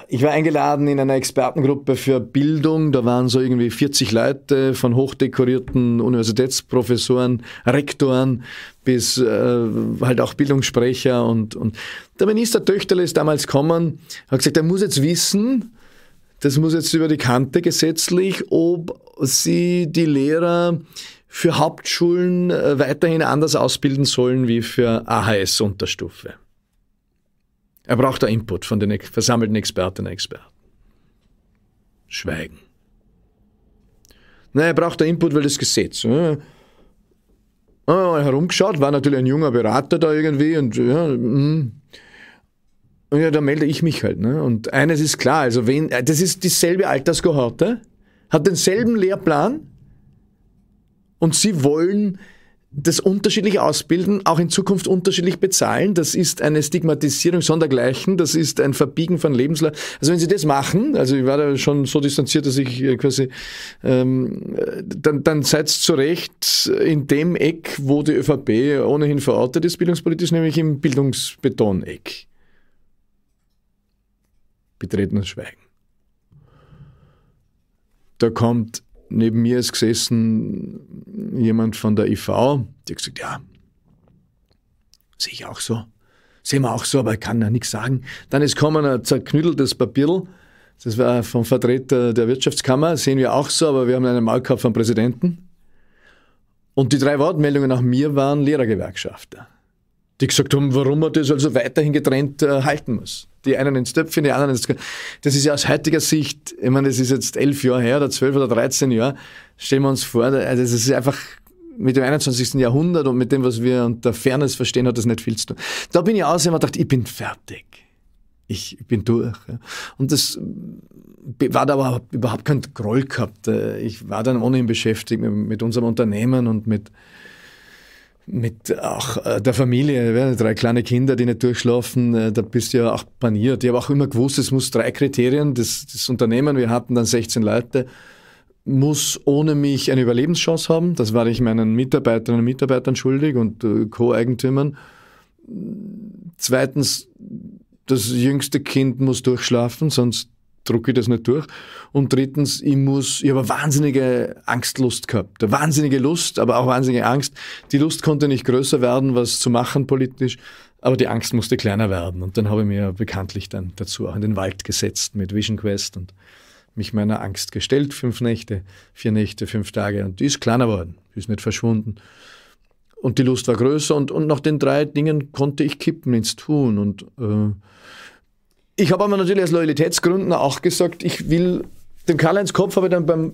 C: ich war eingeladen in einer Expertengruppe für Bildung. Da waren so irgendwie 40 Leute von hochdekorierten Universitätsprofessoren, Rektoren bis äh, halt auch Bildungssprecher und und der Minister Töchterle ist damals gekommen, hat gesagt, er muss jetzt wissen das muss jetzt über die Kante gesetzlich, ob sie die Lehrer für Hauptschulen äh, weiterhin anders ausbilden sollen wie für AHS-Unterstufe. Er braucht da Input von den versammelten Expertinnen und Experten. Schweigen. Nein, er braucht da Input, weil das Gesetz. Ja. Ja, ah, herumgeschaut, war natürlich ein junger Berater da irgendwie und ja, mhm. Und ja, da melde ich mich halt. Ne? Und eines ist klar, also wen, äh, das ist dieselbe Alterskohorte, hat denselben Lehrplan und sie wollen das unterschiedlich ausbilden, auch in Zukunft unterschiedlich bezahlen. Das ist eine Stigmatisierung sondergleichen, das ist ein Verbiegen von Lebenslauf. Also wenn sie das machen, also ich war da schon so distanziert, dass ich äh, quasi, ähm, äh, dann, dann seid zu Recht in dem Eck, wo die ÖVP ohnehin verortet ist, bildungspolitisch, nämlich im Bildungsbeton-Eck betretenes Schweigen. Da kommt, neben mir ist gesessen jemand von der IV, der gesagt, ja, sehe ich auch so. Sehen wir auch so, aber ich kann ja nichts sagen. Dann ist kommen ein zerknüdeltes Papierl, das war vom Vertreter der Wirtschaftskammer, sehen wir auch so, aber wir haben einen Maulkorb vom Präsidenten. Und die drei Wortmeldungen nach mir waren Lehrergewerkschafter, die gesagt haben, warum man das also weiterhin getrennt äh, halten muss die einen ins Töpfchen, die anderen ins Töpfchen. Das ist ja aus heutiger Sicht, ich meine, das ist jetzt elf Jahre her oder zwölf oder dreizehn Jahre, stellen wir uns vor, also das ist einfach mit dem 21. Jahrhundert und mit dem, was wir unter Fairness verstehen, hat das nicht viel zu tun. Da bin ich aus und dachte, ich bin fertig. Ich bin durch. Ja. Und das war da aber überhaupt kein Groll gehabt. Äh, ich war dann ohnehin beschäftigt mit unserem Unternehmen und mit, mit auch äh, der Familie, drei kleine Kinder, die nicht durchschlafen, äh, da bist du ja auch paniert. Ich habe auch immer gewusst, es muss drei Kriterien, das, das Unternehmen, wir hatten dann 16 Leute, muss ohne mich eine Überlebenschance haben. Das war ich meinen Mitarbeiterinnen und Mitarbeitern schuldig und äh, Co-Eigentümern. Zweitens, das jüngste Kind muss durchschlafen, sonst drucke ich das nicht durch. Und drittens, ich muss, ich habe eine wahnsinnige Angstlust gehabt. Eine wahnsinnige Lust, aber auch wahnsinnige Angst. Die Lust konnte nicht größer werden, was zu machen politisch, aber die Angst musste kleiner werden. Und dann habe ich mir bekanntlich dann dazu auch in den Wald gesetzt mit Vision Quest und mich meiner Angst gestellt. Fünf Nächte, vier Nächte, fünf Tage. Und die ist kleiner worden. Die ist nicht verschwunden. Und die Lust war größer und, und nach den drei Dingen konnte ich kippen ins Tun und äh, ich habe aber natürlich aus Loyalitätsgründen auch gesagt, ich will dem Karl-Heinz Kopf habe ich dann beim,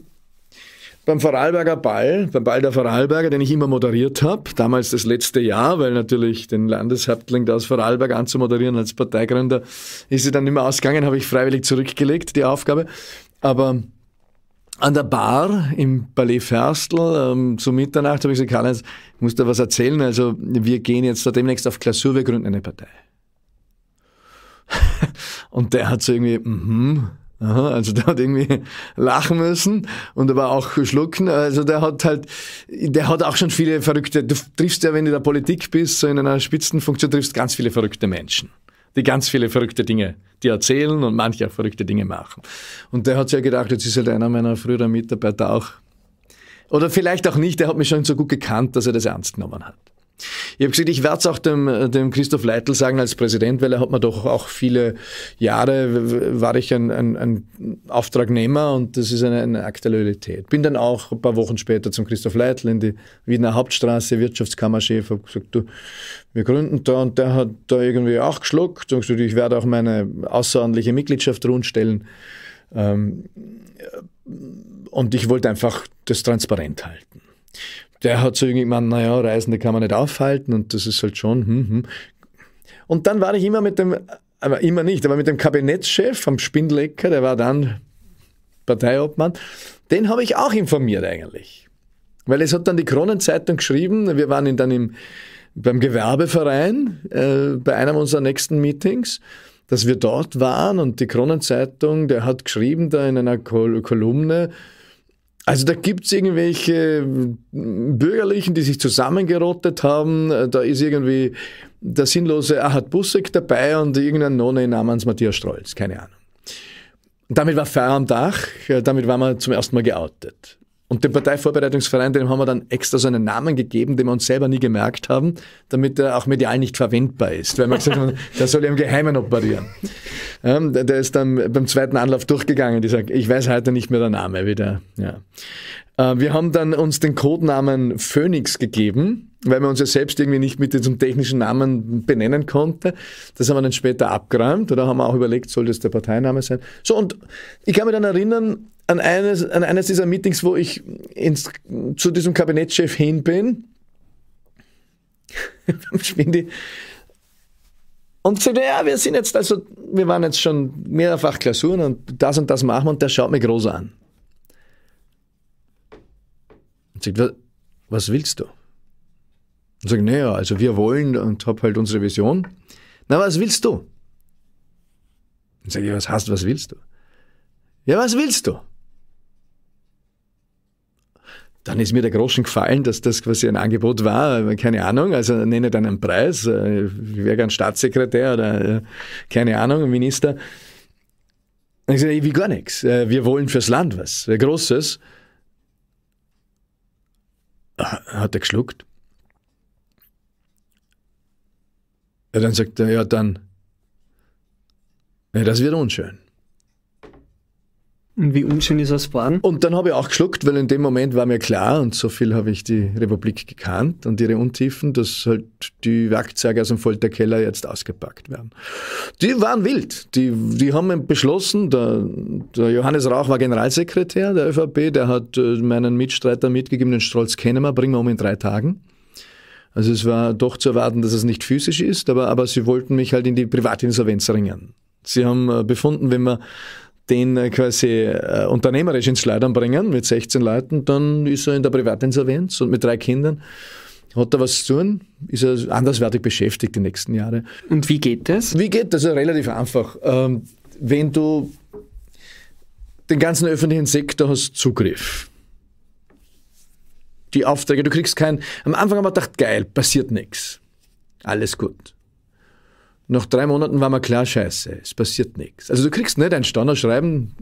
C: beim Vorarlberger Ball, beim Ball der Vorarlberger, den ich immer moderiert habe, damals das letzte Jahr, weil natürlich den Landeshauptling aus Vorarlberg anzumoderieren als Parteigründer, ist sie dann nicht mehr ausgegangen, habe ich freiwillig zurückgelegt, die Aufgabe. Aber an der Bar im Palais Ferstl ähm, zu Mitternacht habe ich gesagt, Karl-Heinz, ich muss da was erzählen. Also wir gehen jetzt da demnächst auf Klausur, wir gründen eine Partei. Und der hat so irgendwie, mhm, Aha, also der hat irgendwie lachen müssen und aber auch schlucken. Also der hat halt, der hat auch schon viele verrückte, du triffst ja, wenn du in der Politik bist, so in einer Spitzenfunktion triffst ganz viele verrückte Menschen, die ganz viele verrückte Dinge die erzählen und manche auch verrückte Dinge machen. Und der hat sich ja gedacht, jetzt ist halt einer meiner früheren Mitarbeiter auch, oder vielleicht auch nicht, der hat mich schon so gut gekannt, dass er das ernst genommen hat. Ich habe gesagt, ich werde es auch dem, äh, dem Christoph Leitl sagen als Präsident, weil er hat mir doch auch viele Jahre, war ich ein, ein, ein Auftragnehmer und das ist eine, eine Akt Bin dann auch ein paar Wochen später zum Christoph Leitl in die Wiener Hauptstraße, Wirtschaftskammerchef, habe gesagt, du, wir gründen da und der hat da irgendwie auch geschluckt und gesagt, ich werde auch meine außerordentliche Mitgliedschaft rundstellen. Ähm, und ich wollte einfach das transparent halten der hat so irgendwie gemeint, naja, Reisende kann man nicht aufhalten und das ist halt schon, hm, hm. Und dann war ich immer mit dem, aber immer nicht, aber mit dem Kabinettschef am Spindlecker, der war dann Parteiobmann, den habe ich auch informiert eigentlich. Weil es hat dann die Kronenzeitung geschrieben, wir waren dann im, beim Gewerbeverein äh, bei einem unserer nächsten Meetings, dass wir dort waren und die Kronenzeitung, der hat geschrieben da in einer Kolumne, also da gibt's irgendwelche hm, Bürgerlichen, die sich zusammengerottet haben. Da ist irgendwie der sinnlose Ahad Busek dabei und irgendein Nonne namens Matthias Strolz, keine Ahnung. Damit war Feier am Dach, damit war man zum ersten Mal geoutet. Und dem Parteivorbereitungsverein, dem haben wir dann extra so einen Namen gegeben, den wir uns selber nie gemerkt haben, damit er auch medial nicht verwendbar ist. Weil man gesagt hat, der soll im Geheimen operieren. Ähm, der, der, ist dann beim zweiten Anlauf durchgegangen. Die sagt, ich weiß heute nicht mehr der Name wieder. Ja. Äh, wir haben dann uns den Codenamen Phoenix gegeben weil man uns ja selbst irgendwie nicht mit diesem technischen Namen benennen konnte. Das haben wir dann später abgeräumt oder haben wir auch überlegt, soll das der Parteiname sein? So, und ich kann mich dann erinnern an eines, an eines dieser Meetings, wo ich ins, zu diesem Kabinettschef hin bin. Schwindi. Und gesagt, ja, wir sind jetzt, also, wir waren jetzt schon mehrfach Klausuren und das und das machen wir und der schaut mich groß an. Und sagt, was willst du? Und sage, naja, also wir wollen und habe halt unsere Vision. Na, was willst du? Dann sage ich, was hast du, was willst du? Ja, was willst du? Dann ist mir der Groschen gefallen, dass das quasi ein Angebot war. Keine Ahnung, also nenne dann einen Preis. Äh, ich wäre gern Staatssekretär oder äh, keine Ahnung, Minister. Dann sage ich, ich will gar nichts. Äh, wir wollen fürs Land was, Großes. Hat er geschluckt. Ja, dann sagt er, ja, dann, ja, das wird unschön. Und wie unschön ist das geworden? Und dann habe ich auch geschluckt, weil in dem Moment war mir klar, und so viel habe ich die Republik gekannt und ihre Untiefen, dass halt die Werkzeuge aus dem Folterkeller jetzt ausgepackt werden. Die waren wild. Die, die haben beschlossen, der, der Johannes Rauch war Generalsekretär der ÖVP, der hat äh, meinen Mitstreiter mitgegeben, den Strolz wir, bringen wir um in drei Tagen. Also es war doch zu erwarten, dass es nicht physisch ist, aber, aber sie wollten mich halt in die Privatinsolvenz ringen. Sie haben äh, befunden, wenn wir den äh, quasi äh, unternehmerisch ins Schleudern bringen mit 16 Leuten, dann ist er in der Privatinsolvenz und mit drei Kindern hat er was zu tun, ist er anderswertig beschäftigt die nächsten Jahre. Und wie geht das? Wie geht das? Also relativ einfach. Ähm, wenn du den ganzen öffentlichen Sektor hast Zugriff die Aufträge, du kriegst kein. Am Anfang haben wir gedacht, geil, passiert nichts. Alles gut. Nach drei Monaten war mir klar, scheiße, es passiert nichts. Also du kriegst nicht ein Standardschreiben,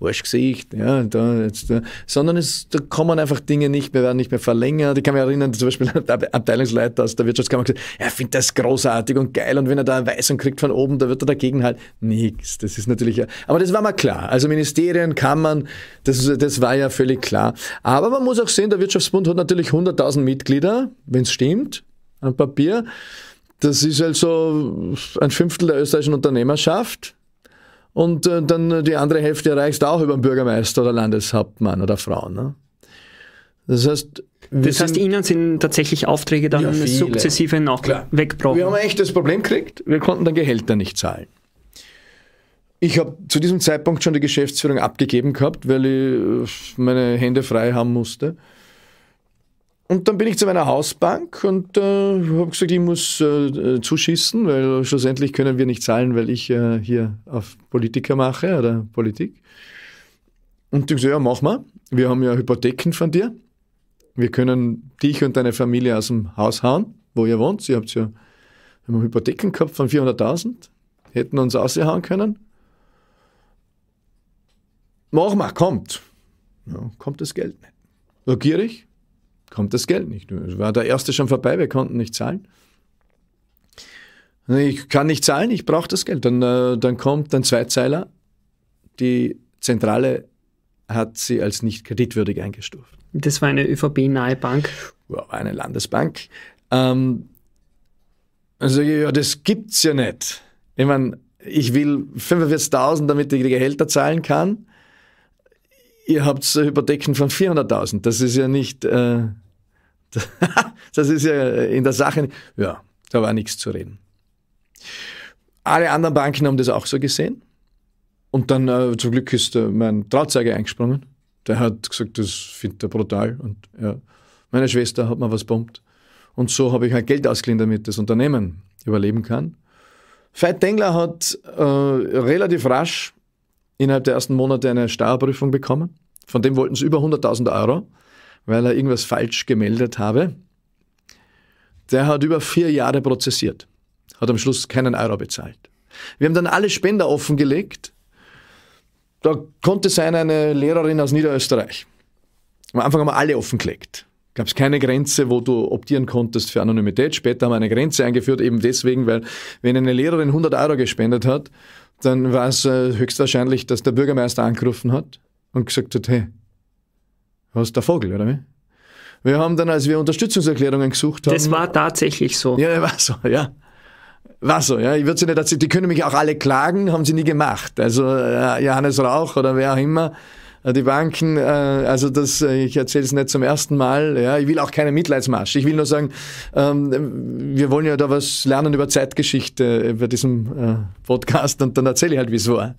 C: Arschgesicht, ja, da, jetzt, da. sondern es, da kommen einfach Dinge nicht mehr, werden nicht mehr verlängert. Ich kann mich erinnern, zum Beispiel der Abteilungsleiter aus der Wirtschaftskammer gesagt, er findet das großartig und geil und wenn er da eine Weisung kriegt von oben, da wird er dagegen halt nichts. Das ist natürlich, aber das war mal klar. Also Ministerien, Kammern, das, das war ja völlig klar. Aber man muss auch sehen, der Wirtschaftsbund hat natürlich 100.000 Mitglieder, wenn es stimmt, am Papier. Das ist also ein Fünftel der österreichischen Unternehmerschaft und äh, dann äh, die andere Hälfte erreichst du auch über den Bürgermeister oder Landeshauptmann oder Frau. Ne? Das heißt, das heißt, Ihnen sind tatsächlich Aufträge dann ja, sukzessive noch weggebrochen. Wir haben ein echtes Problem gekriegt. Wir konnten dann Gehälter nicht zahlen. Ich habe zu diesem Zeitpunkt schon die Geschäftsführung abgegeben gehabt, weil ich äh, meine Hände frei haben musste. Und dann bin ich zu meiner Hausbank und äh, habe gesagt, ich muss äh, äh, zuschießen, weil schlussendlich können wir nicht zahlen, weil ich äh, hier auf Politiker mache oder Politik. Und die gesagt, ja, mach mal. Wir haben ja Hypotheken von dir. Wir können dich und deine Familie aus dem Haus hauen, wo ihr wohnt. Ihr habt ja haben Hypotheken gehabt von 400.000. Hätten uns aushauen können. Mach mal, kommt. Ja, kommt das Geld nicht. Gierig? kommt das Geld nicht. war der erste schon vorbei, wir konnten nicht zahlen. Ich kann nicht zahlen, ich brauche das Geld. Dann, äh, dann kommt ein Zweizeiler, die Zentrale hat sie als nicht kreditwürdig eingestuft.
A: Das war eine ÖVP-nahe
C: Bank? War eine Landesbank. Ähm, also, ja, das gibt's ja nicht. Ich meine, ich will 45.000, damit ich die Gehälter zahlen kann ihr habt Überdecken von 400.000. Das ist ja nicht, äh, das ist ja in der Sache, ja, da war nichts zu reden. Alle anderen Banken haben das auch so gesehen. Und dann äh, zum Glück ist äh, mein Trauzeuge eingesprungen. Der hat gesagt, das findet er brutal. Und ja, meine Schwester hat mir was bombt. Und so habe ich halt Geld ausgeliehen, damit das Unternehmen überleben kann. Veit Dengler hat äh, relativ rasch innerhalb der ersten Monate eine Steuerprüfung bekommen. Von dem wollten sie über 100.000 Euro, weil er irgendwas falsch gemeldet habe. Der hat über vier Jahre prozessiert, hat am Schluss keinen Euro bezahlt. Wir haben dann alle Spender offengelegt. Da konnte sein eine Lehrerin aus Niederösterreich. Am Anfang haben wir alle offengelegt. Gab es keine Grenze, wo du optieren konntest für Anonymität. Später haben wir eine Grenze eingeführt, eben deswegen, weil wenn eine Lehrerin 100 Euro gespendet hat, dann war es äh, höchstwahrscheinlich, dass der Bürgermeister angerufen hat und gesagt hat, hey, was ist der Vogel, oder wie? Wir haben dann, als wir Unterstützungserklärungen gesucht haben. Das war tatsächlich so. Ja, war so, ja. War so, ja. Ich würde sie nicht erzählen. Die können mich auch alle klagen, haben sie nie gemacht. Also äh, Johannes Rauch oder wer auch immer, äh, die Banken, äh, also das, äh, ich erzähle es nicht zum ersten Mal. Ja, ich will auch keine Mitleidsmarsch. Ich will nur sagen, ähm, wir wollen ja da was lernen über Zeitgeschichte äh, bei diesem äh, Podcast und dann erzähle ich halt, wie es war.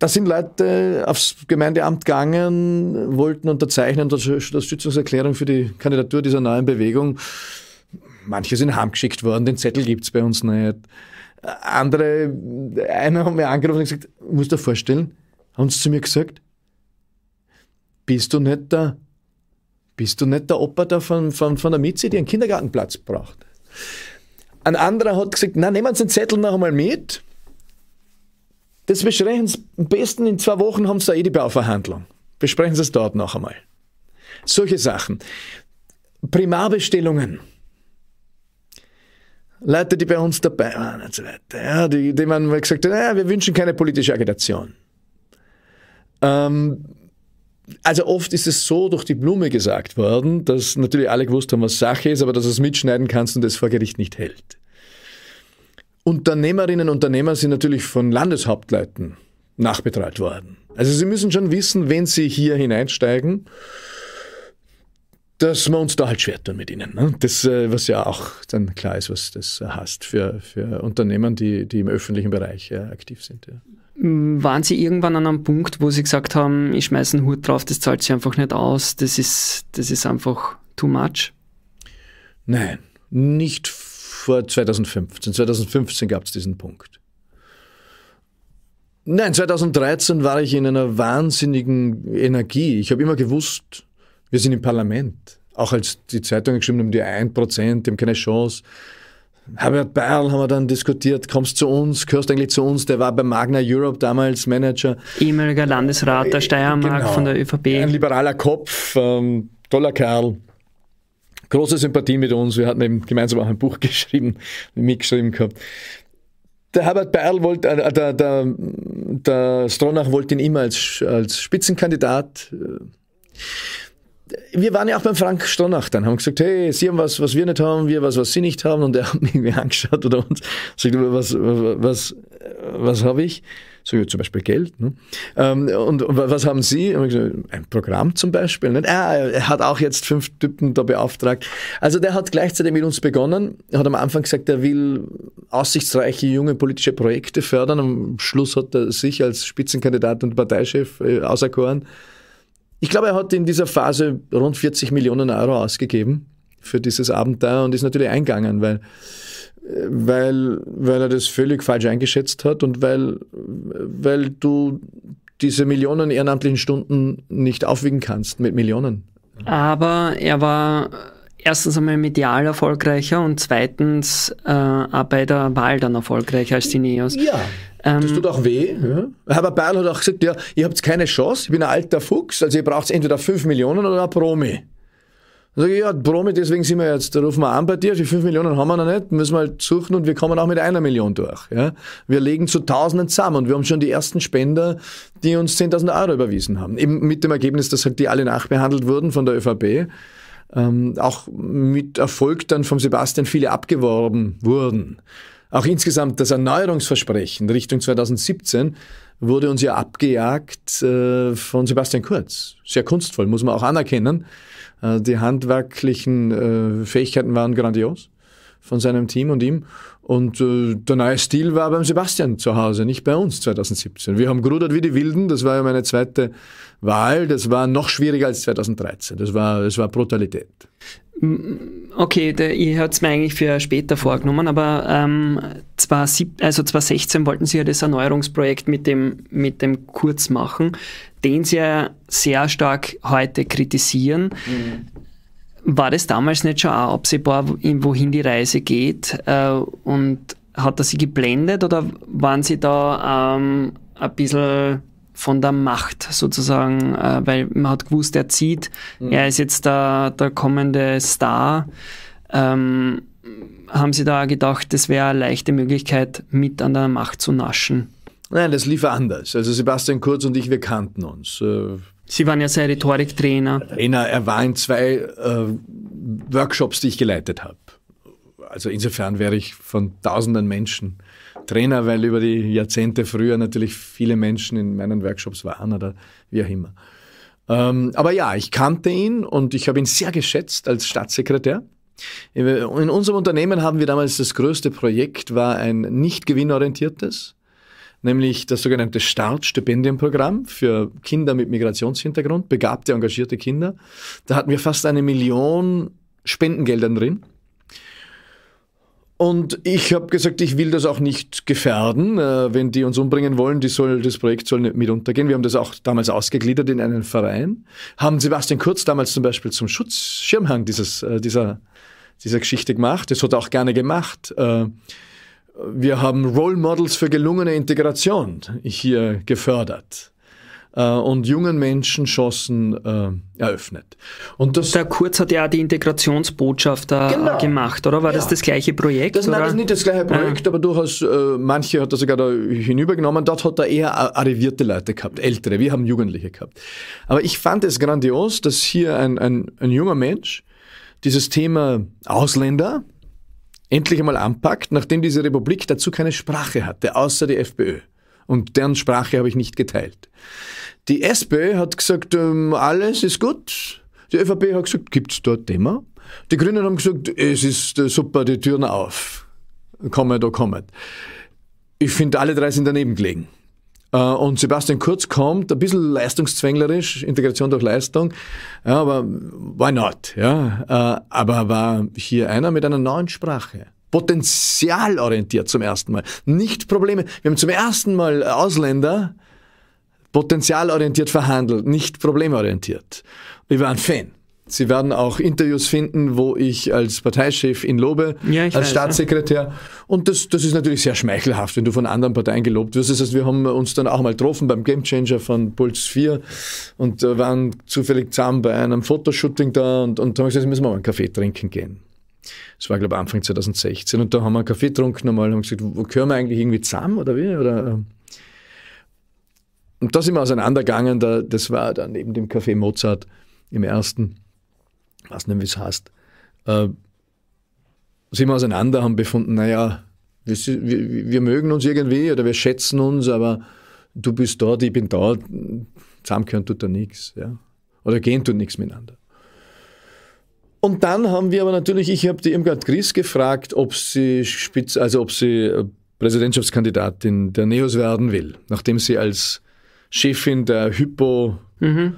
C: Da sind Leute aufs Gemeindeamt gegangen, wollten unterzeichnen der Stützungserklärung für die Kandidatur dieser neuen Bewegung. Manche sind heimgeschickt worden, den Zettel gibt es bei uns nicht. Andere, einer hat mir angerufen und gesagt, muss dir vorstellen, haben sie zu mir gesagt, bist du nicht der, bist du nicht der Opa da von, von, von der Mietze, die einen Kindergartenplatz braucht? Ein anderer hat gesagt, na, nehmen Sie den Zettel noch einmal mit. Das besprechen Sie am besten in zwei Wochen, haben Sie da eh die Bauverhandlung. Besprechen Sie es dort noch einmal. Solche Sachen. Primarbestellungen. Leute, die bei uns dabei waren und so weiter. Ja, die, die man gesagt hat, naja, wir wünschen keine politische Agitation. Ähm, also oft ist es so durch die Blume gesagt worden, dass natürlich alle gewusst haben, was Sache ist, aber dass du es mitschneiden kannst und das vor Gericht nicht hält. Unternehmerinnen und Unternehmer sind natürlich von Landeshauptleuten nachbetrachtet worden. Also sie müssen schon wissen, wenn sie hier hineinsteigen, dass wir uns da halt schwer tun mit ihnen. Ne? Das, äh, was ja auch dann klar ist, was das äh, heißt für, für Unternehmen, die, die im öffentlichen Bereich äh, aktiv sind. Ja
A: waren sie irgendwann an einem Punkt, wo sie gesagt haben, ich schmeiße einen Hut drauf, das zahlt sich einfach nicht aus, das ist, das ist
C: einfach too much? Nein, nicht vor 2015. 2015 gab es diesen Punkt. Nein, 2013 war ich in einer wahnsinnigen Energie. Ich habe immer gewusst, wir sind im Parlament. Auch als die Zeitung geschrieben haben, die 1%, die haben keine Chance. Herbert Berl haben wir dann diskutiert, kommst zu uns, gehörst eigentlich zu uns, der war bei Magna Europe damals Manager. Ehemaliger Landesrat der äh, Steiermark genau. von der ÖVP. Ein liberaler Kopf, ähm, toller Kerl. Große Sympathie mit uns, wir hatten eben gemeinsam auch ein Buch geschrieben, mitgeschrieben gehabt. Der Herbert Berl wollte, äh, der, der, der Stronach wollte ihn immer als, als Spitzenkandidat. Äh, wir waren ja auch beim Frank Stronach dann, haben gesagt, hey, Sie haben was, was wir nicht haben, wir was, was Sie nicht haben. Und er hat mich irgendwie angeschaut oder uns, sagt, was, was, was habe ich? So, ja, zum Beispiel Geld. Ne? Ähm, und, und was haben Sie? ein Programm zum Beispiel. Nicht? Ah, er hat auch jetzt fünf Typen da beauftragt. Also der hat gleichzeitig mit uns begonnen, hat am Anfang gesagt, er will aussichtsreiche junge politische Projekte fördern. Am Schluss hat er sich als Spitzenkandidat und Parteichef äh, auserkoren. Ich glaube, er hat in dieser Phase rund 40 Millionen Euro ausgegeben für dieses Abenteuer und ist natürlich eingegangen, weil, weil, weil er das völlig falsch eingeschätzt hat und weil, weil du diese Millionen ehrenamtlichen Stunden nicht aufwiegen kannst mit Millionen.
A: Aber er war erstens einmal medial erfolgreicher und zweitens äh, auch bei
C: der Wahl dann erfolgreicher als die Neos. Ja. Ähm, das tut auch weh. Ja. Aber Bayern hat auch gesagt, ja, ihr habt keine Chance, ich bin ein alter Fuchs, also ihr braucht entweder 5 Millionen oder ein Promi. Dann sage ich, ja, Promi, deswegen sind wir jetzt, da rufen wir an bei dir, die 5 Millionen haben wir noch nicht, müssen wir halt suchen und wir kommen auch mit einer Million durch. Ja? Wir legen zu Tausenden zusammen und wir haben schon die ersten Spender, die uns 10.000 Euro überwiesen haben. Eben mit dem Ergebnis, dass halt die alle nachbehandelt wurden von der ÖVP ähm, auch mit Erfolg dann vom Sebastian viele abgeworben wurden. Auch insgesamt das Erneuerungsversprechen Richtung 2017 wurde uns ja abgejagt äh, von Sebastian Kurz. Sehr kunstvoll, muss man auch anerkennen. Äh, die handwerklichen äh, Fähigkeiten waren grandios von seinem Team und ihm. Und äh, der neue Stil war beim Sebastian zu Hause, nicht bei uns 2017. Wir haben gerudert wie die Wilden, das war ja meine zweite Wahl, das war noch schwieriger als 2013. Das war, das war Brutalität.
A: Mm, okay, der, ich hatte es mir eigentlich für später vorgenommen, aber ähm, zwar sieb, also 2016 wollten Sie ja das Erneuerungsprojekt mit dem, mit dem Kurz machen, den Sie ja sehr stark heute kritisieren. Mhm. War das damals nicht schon auch absehbar, wohin die Reise geht? Äh, und hat er Sie geblendet oder waren Sie da ähm, ein bisschen von der Macht sozusagen, äh, weil man hat gewusst, er zieht, mhm. er ist jetzt der, der kommende Star. Ähm, haben Sie da gedacht, das wäre eine leichte Möglichkeit, mit an der Macht zu naschen?
C: Nein, das lief anders. Also Sebastian Kurz und ich, wir kannten uns. Äh, Sie waren ja sein Rhetoriktrainer. Trainer, er war in zwei äh, Workshops, die ich geleitet habe. Also insofern wäre ich von tausenden Menschen Trainer, weil über die Jahrzehnte früher natürlich viele Menschen in meinen Workshops waren oder wie auch immer. Ähm, aber ja, ich kannte ihn und ich habe ihn sehr geschätzt als Staatssekretär. In unserem Unternehmen haben wir damals das größte Projekt, war ein nicht gewinnorientiertes, nämlich das sogenannte Startstipendienprogramm für Kinder mit Migrationshintergrund, begabte, engagierte Kinder. Da hatten wir fast eine Million Spendengelder drin. Und ich habe gesagt, ich will das auch nicht gefährden. Äh, wenn die uns umbringen wollen, die soll, das Projekt soll nicht mit untergehen. Wir haben das auch damals ausgegliedert in einen Verein. Haben Sebastian Kurz damals zum Beispiel zum Schutzschirmhang dieses, äh, dieser, dieser Geschichte gemacht. Das hat er auch gerne gemacht. Äh, wir haben Role Models für gelungene Integration hier gefördert äh, und jungen Menschen Chancen äh, eröffnet. Und das, der Kurz
A: hat ja auch die Integrationsbotschafter äh, genau. gemacht, oder? War ja. das das gleiche Projekt? Das, nein, das ist nicht
C: das gleiche ah. Projekt, ja. aber durchaus, äh, manche hat er sogar da hinübergenommen. Dort hat er eher arrivierte Leute gehabt, ältere. Wir haben Jugendliche gehabt. Aber ich fand es grandios, dass hier ein, ein, ein junger Mensch dieses Thema Ausländer, endlich einmal anpackt, nachdem diese Republik dazu keine Sprache hatte, außer die FPÖ. Und deren Sprache habe ich nicht geteilt. Die SP hat gesagt, ähm, alles ist gut. Die ÖVP hat gesagt, gibt es dort Thema? Die Grünen haben gesagt, es ist äh, super, die Türen auf. Kommen da kommen. Ich finde, alle drei sind daneben gelegen. Äh, und Sebastian Kurz kommt, ein bisschen leistungszwänglerisch, Integration durch Leistung, ja, aber why not? Ja? Äh, aber war hier einer mit einer neuen Sprache potenzialorientiert zum ersten Mal. Nicht Probleme. Wir haben zum ersten Mal äh, Ausländer potenzialorientiert verhandelt, nicht problemorientiert. Ich war ein Fan. Sie werden auch Interviews finden, wo ich als Parteichef ihn lobe, ja, als weiß, Staatssekretär. Ja. Und das, das ist natürlich sehr schmeichelhaft, wenn du von anderen Parteien gelobt wirst. Das heißt, wir haben uns dann auch mal getroffen beim Gamechanger von Puls 4 und äh, waren zufällig zusammen bei einem Fotoshooting da und, und haben gesagt, müssen wir mal einen Kaffee trinken gehen. Das war, glaube ich, Anfang 2016. Und da haben wir einen Kaffee getrunken einmal und haben gesagt, wo gehören wir eigentlich irgendwie zusammen oder wie? Oder, ähm. und da sind wir auseinandergegangen. Da, das war dann neben dem Café Mozart im ersten, ich weiß nicht, wie es heißt, äh, sind wir auseinander, haben befunden, naja, wir, wir, wir, mögen uns irgendwie oder wir schätzen uns, aber du bist dort, ich bin da, Zusammengehören tut da nichts. Ja? Oder gehen tut nichts miteinander. Und dann haben wir aber natürlich, ich habe die Irmgard Gries gefragt, ob sie Spitz, also ob sie äh, Präsidentschaftskandidatin der NEOS werden will, nachdem sie als Chefin der Hypo mhm.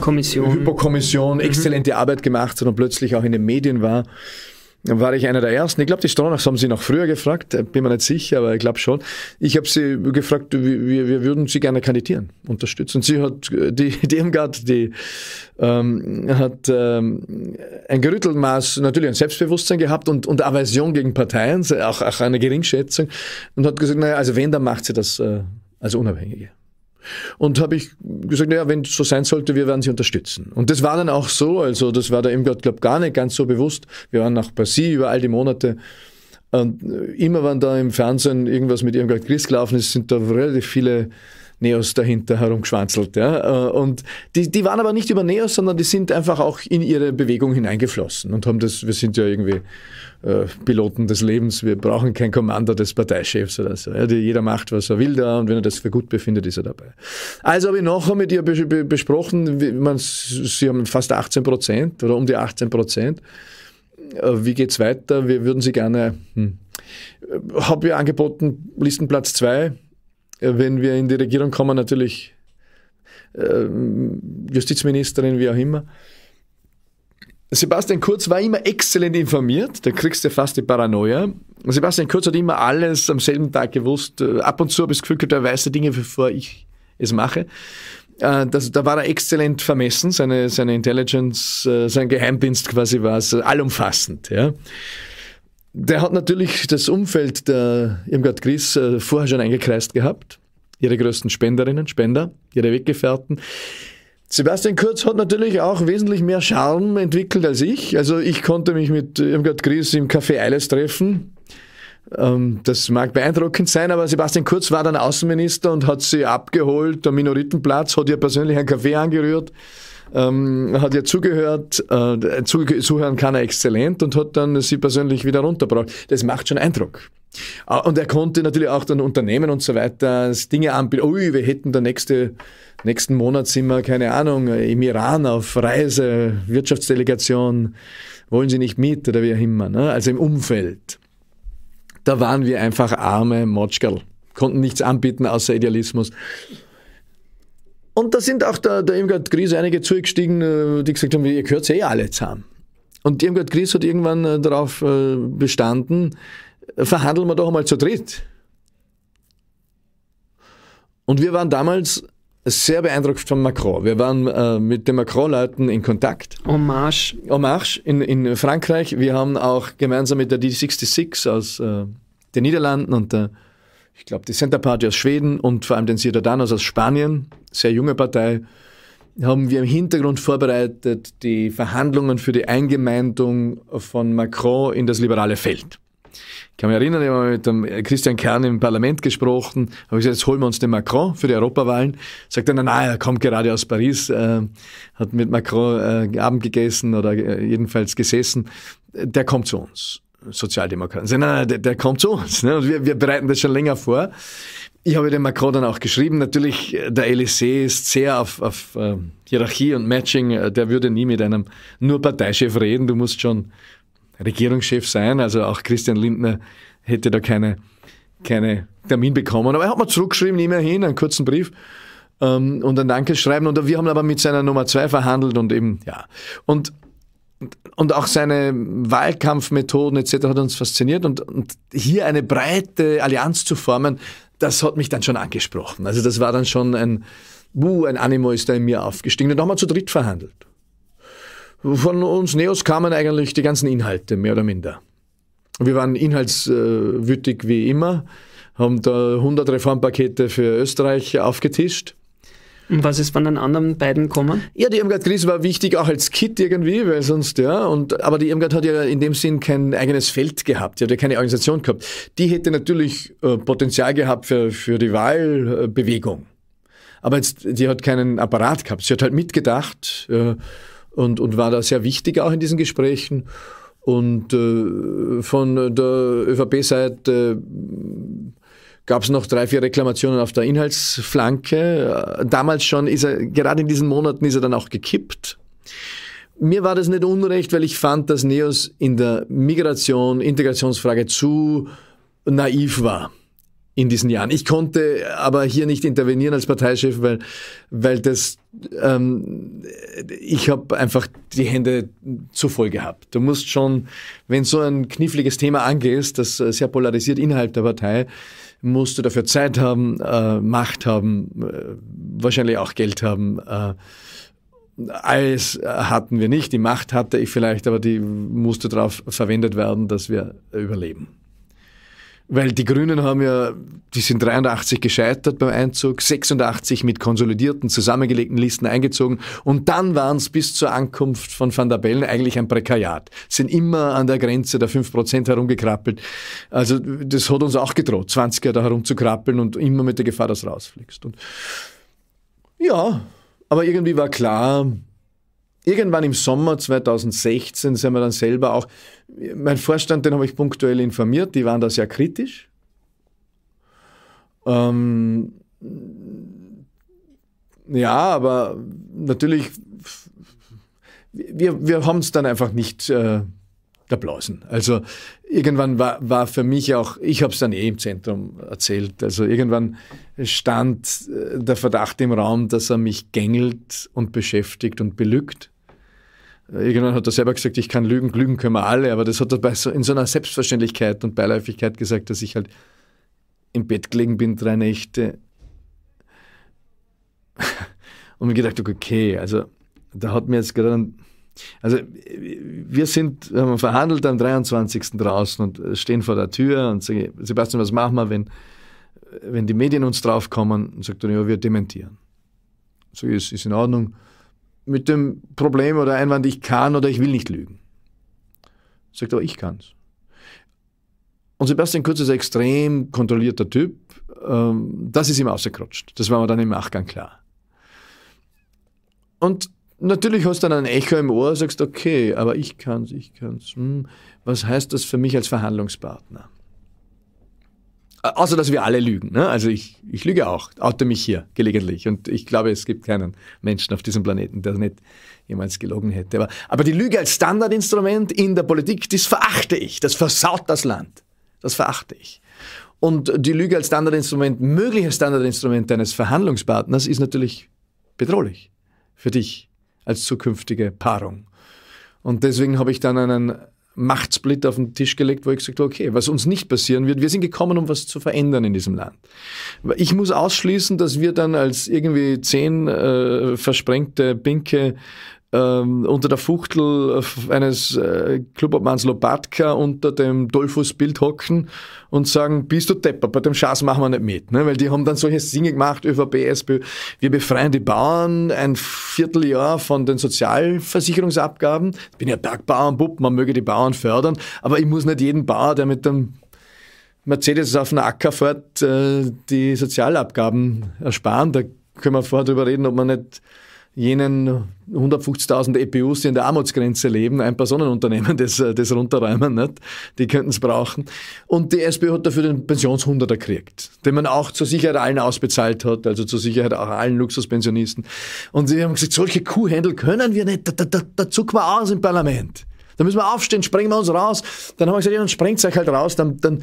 C: Kommission. Hypo-Kommission mhm. exzellente Arbeit gemacht hat und plötzlich auch in den Medien war war ich einer der ersten. Ich glaube, die Stronachs haben sie noch früher gefragt, äh, bin mir nicht sicher, aber ich glaube schon. Ich habe sie gefragt, wir, wir würden sie gerne kandidieren, unterstützen. Und sie hat, äh, die Demgard, die ähm, hat ähm, ein gerütteltes Maß, natürlich ein Selbstbewusstsein gehabt und, und Aversion gegen Parteien, auch, auch eine Geringschätzung, und hat gesagt, naja, also wenn, dann macht sie das äh, als Unabhängige. Und habe ich gesagt, naja, wenn es so sein sollte, wir werden sie unterstützen. Und das war dann auch so, also das war der Imgard, glaube gar nicht ganz so bewusst. Wir waren auch bei sie über all die Monate. Und äh, immer wenn da im Fernsehen irgendwas mit Irmgard Christ gelaufen ist, sind da relativ viele Neos dahinter herumgeschwanzelt. Ja? Äh, und die, die waren aber nicht über Neos, sondern die sind einfach auch in ihre Bewegung hineingeflossen und haben das, wir sind ja irgendwie äh, Piloten des Lebens, wir brauchen kein Kommando des Parteichefs oder so. Ja? Die, jeder macht, was er will da und wenn er das für gut befindet, ist er dabei. Also habe ich nachher mit ihr be be besprochen, wie, man, sie haben fast 18 Prozent oder um die 18 Prozent. Äh, wie geht es weiter? Wir würden sie gerne, hm, äh, habe ihr angeboten, Listenplatz 2, äh, wenn wir in die Regierung kommen, natürlich äh, Justizministerin, wie auch immer. Sebastian Kurz war immer exzellent informiert, da kriegst du fast die Paranoia. Sebastian Kurz hat immer alles am selben Tag gewusst. Äh, ab und zu habe ich das Gefühl gehabt, er weiß die Dinge, bevor ich es mache. Äh, das, da war er exzellent vermessen, seine, seine Intelligence, sein Geheimdienst quasi war es allumfassend. Ja. Der hat natürlich das Umfeld der Irmgard Gris äh, vorher schon eingekreist gehabt. Ihre größten Spenderinnen, Spender, ihre Weggefährten. Sebastian Kurz hat natürlich auch wesentlich mehr Charme entwickelt als ich. Also ich konnte mich mit Irmgard Gries im Café Eiles treffen. Ähm, das mag beeindruckend sein, aber Sebastian Kurz war dann Außenminister und hat sie abgeholt am Minoritenplatz, hat ihr persönlich einen Kaffee angerührt ähm, hat ja zugehört, äh, zu, zuhören kann er exzellent und hat dann sie persönlich wieder runtergebracht. Das macht schon Eindruck. Äh, und er konnte natürlich auch dann Unternehmen und so weiter Dinge anbieten. Ui, wir hätten der nächste, nächsten Monat sind wir, keine Ahnung, im Iran auf Reise, Wirtschaftsdelegation, wollen Sie nicht mit oder wie auch immer. Ne? Also im Umfeld. Da waren wir einfach arme Motschkerl, konnten nichts anbieten außer Idealismus. Und da sind auch der, der Irmgard Gries einige zugestiegen, äh, die gesagt haben, ihr gehört eh alle zusammen. Und Irmgard Gries hat irgendwann äh, darauf äh, bestanden, verhandeln wir doch einmal zu dritt. Und wir waren damals sehr beeindruckt von Macron. Wir waren äh, mit den Macron-Leuten in Kontakt. Hommage. Hommage in, in Frankreich. Wir haben auch gemeinsam mit der D66 aus äh, den Niederlanden und der ich glaube, die Center Party aus Schweden und vor allem den Ciudadanos aus Spanien, sehr junge Partei, haben wir im Hintergrund vorbereitet die Verhandlungen für die Eingemeindung von Macron in das liberale Feld. Ich kann mich erinnern, ich habe mit dem äh, Christian Kern im Parlament gesprochen, habe gesagt, jetzt holen wir uns den Macron für die Europawahlen. Sagt er, na, na er kommt gerade aus Paris, äh, hat mit Macron äh, Abend gegessen oder äh, jedenfalls gesessen, der kommt zu uns. Sozialdemokraten Nein, nein, der, der kommt zu uns. Ne? Und wir, wir bereiten das schon länger vor. Ich habe dem Macron dann auch geschrieben, natürlich, äh, der LSC e ist sehr auf, auf äh, Hierarchie und Matching. Äh, der würde nie mit einem nur Parteichef reden. Du musst schon Regierungschef sein. Also auch Christian Lindner hätte da keine, keine Termin bekommen. Aber er hat mir zurückgeschrieben, immerhin, einen kurzen Brief ähm, und ein Dankeschreiben. Und wir haben aber mit seiner Nummer zwei verhandelt und eben, ja. Und und auch seine Wahlkampfmethoden etc. hat uns fasziniert. Und, und hier eine breite Allianz zu formen, das hat mich dann schon angesprochen. Also das war dann schon ein, uh, ein Animo ist da in mir aufgestiegen. Und wir zu dritt verhandelt. Von uns Neos kamen eigentlich die ganzen Inhalte, mehr oder minder. Wir waren inhaltswütig wie immer, haben da 100 Reformpakete für Österreich aufgetischt und was ist von den anderen beiden gekommen? Ja, die Irmgard Gries war wichtig auch als Kit irgendwie, weil sonst, ja, und, aber die Irmgard hat ja in dem Sinn kein eigenes Feld gehabt, die hat ja keine Organisation gehabt. Die hätte natürlich äh, Potenzial gehabt für, für die Wahlbewegung. Aber jetzt, die hat keinen Apparat gehabt. Sie hat halt mitgedacht äh, und, und war da sehr wichtig auch in diesen Gesprächen. Und äh, von der ÖVP-Seite gab es noch drei, vier Reklamationen auf der Inhaltsflanke. Damals schon ist er, gerade in diesen Monaten ist er dann auch gekippt. Mir war das nicht unrecht, weil ich fand, dass Neos in der Migration, Integrationsfrage zu naiv war in diesen Jahren. Ich konnte aber hier nicht intervenieren als Parteichef, weil, weil das, ähm, ich habe einfach die Hände zu voll gehabt. Du musst schon, wenn so ein kniffliges Thema angehst, das sehr polarisiert innerhalb der Partei, musst du dafür Zeit haben, äh, Macht haben, äh, wahrscheinlich auch Geld haben. Äh, alles hatten wir nicht. Die Macht hatte ich vielleicht, aber die musste darauf verwendet werden, dass wir überleben. Weil die Grünen haben ja, die sind 83 gescheitert beim Einzug, 86 mit konsolidierten, zusammengelegten Listen eingezogen und dann waren es bis zur Ankunft von Van der Bellen eigentlich ein Prekariat. Sind immer an der Grenze der 5% herumgekrabbelt. Also das hat uns auch gedroht, 20er da herumzukrabbeln und immer mit der Gefahr, dass du rausfliegst. Und ja, aber irgendwie war klar, Irgendwann im Sommer 2016 sind wir dann selber auch, mein Vorstand, den habe ich punktuell informiert, die waren da sehr kritisch. Ähm, ja, aber natürlich, wir, wir haben es dann einfach nicht äh, erblasen. Also irgendwann war, war für mich auch, ich habe es dann eh im Zentrum erzählt, also irgendwann stand äh, der Verdacht im Raum, dass er mich gängelt und beschäftigt und belügt. Irgendwann hat er selber gesagt, ich kann lügen, lügen können wir alle, aber das hat er so, in so einer Selbstverständlichkeit und Beiläufigkeit gesagt, dass ich halt im Bett gelegen bin, drei Nächte. und mir gedacht, okay, also da hat mir jetzt gerade. Also wir sind, wir haben verhandelt am 23. draußen und stehen vor der Tür und sagen, Sebastian, was machen wir, wenn, wenn die Medien uns draufkommen? Und sagt er, ja, wir dementieren. So ist, ist in Ordnung mit dem Problem oder Einwand, ich kann oder ich will nicht lügen. Sagt aber, ich kann's. Und Sebastian Kurz ist ein extrem kontrollierter Typ. Ähm, das ist ihm ausgekrutscht. Das war mir dann im Nachgang klar. Und natürlich hast du dann ein Echo im Ohr, sagst, okay, aber ich kann's, ich kann's. Hm, was heißt das für mich als Verhandlungspartner? Außer, dass wir alle lügen. Ne? Also ich, ich lüge auch, oute mich hier gelegentlich. Und ich glaube, es gibt keinen Menschen auf diesem Planeten, der nicht jemals gelogen hätte. Aber, aber die Lüge als Standardinstrument in der Politik, das verachte ich. Das versaut das Land. Das verachte ich. Und die Lüge als Standardinstrument, mögliches Standardinstrument deines Verhandlungspartners ist natürlich bedrohlich für dich als zukünftige Paarung. Und deswegen habe ich dann einen Machtsplit auf den Tisch gelegt, wo ich gesagt habe, okay, was uns nicht passieren wird, wir sind gekommen, um was zu verändern in diesem Land. Ich muss ausschließen, dass wir dann als irgendwie zehn äh, versprengte, pinke ähm, unter der Fuchtel äh, eines äh, Clubobmanns Lobatka unter dem Dolphus Bild hocken und sagen, bist du Depper, bei dem Schaß machen wir nicht mit. Ne? Weil die haben dann solche Dinge gemacht, ÖVP, SPÖ, wir befreien die Bauern ein Vierteljahr von den Sozialversicherungsabgaben. Ich bin ja Bergbauer Bub, man möge die Bauern fördern, aber ich muss nicht jeden Bauer, der mit dem Mercedes auf einer Acker fährt, äh, die Sozialabgaben ersparen. Da können wir vorher drüber reden, ob man nicht jenen 150.000 EPUs, die an der Armutsgrenze leben, ein Personenunternehmen das, äh, das runterräumen, nicht? die könnten es brauchen. Und die SPÖ hat dafür den Pensionshunderter gekriegt, den man auch zur Sicherheit allen ausbezahlt hat, also zur Sicherheit auch allen Luxuspensionisten. Und sie haben gesagt, solche Kuhhändel können wir nicht, da, da, da, da zucken wir aus im Parlament. Da müssen wir aufstehen, sprengen wir uns raus. Dann haben wir gesagt, ja, dann sprengt euch halt raus. Dann, dann,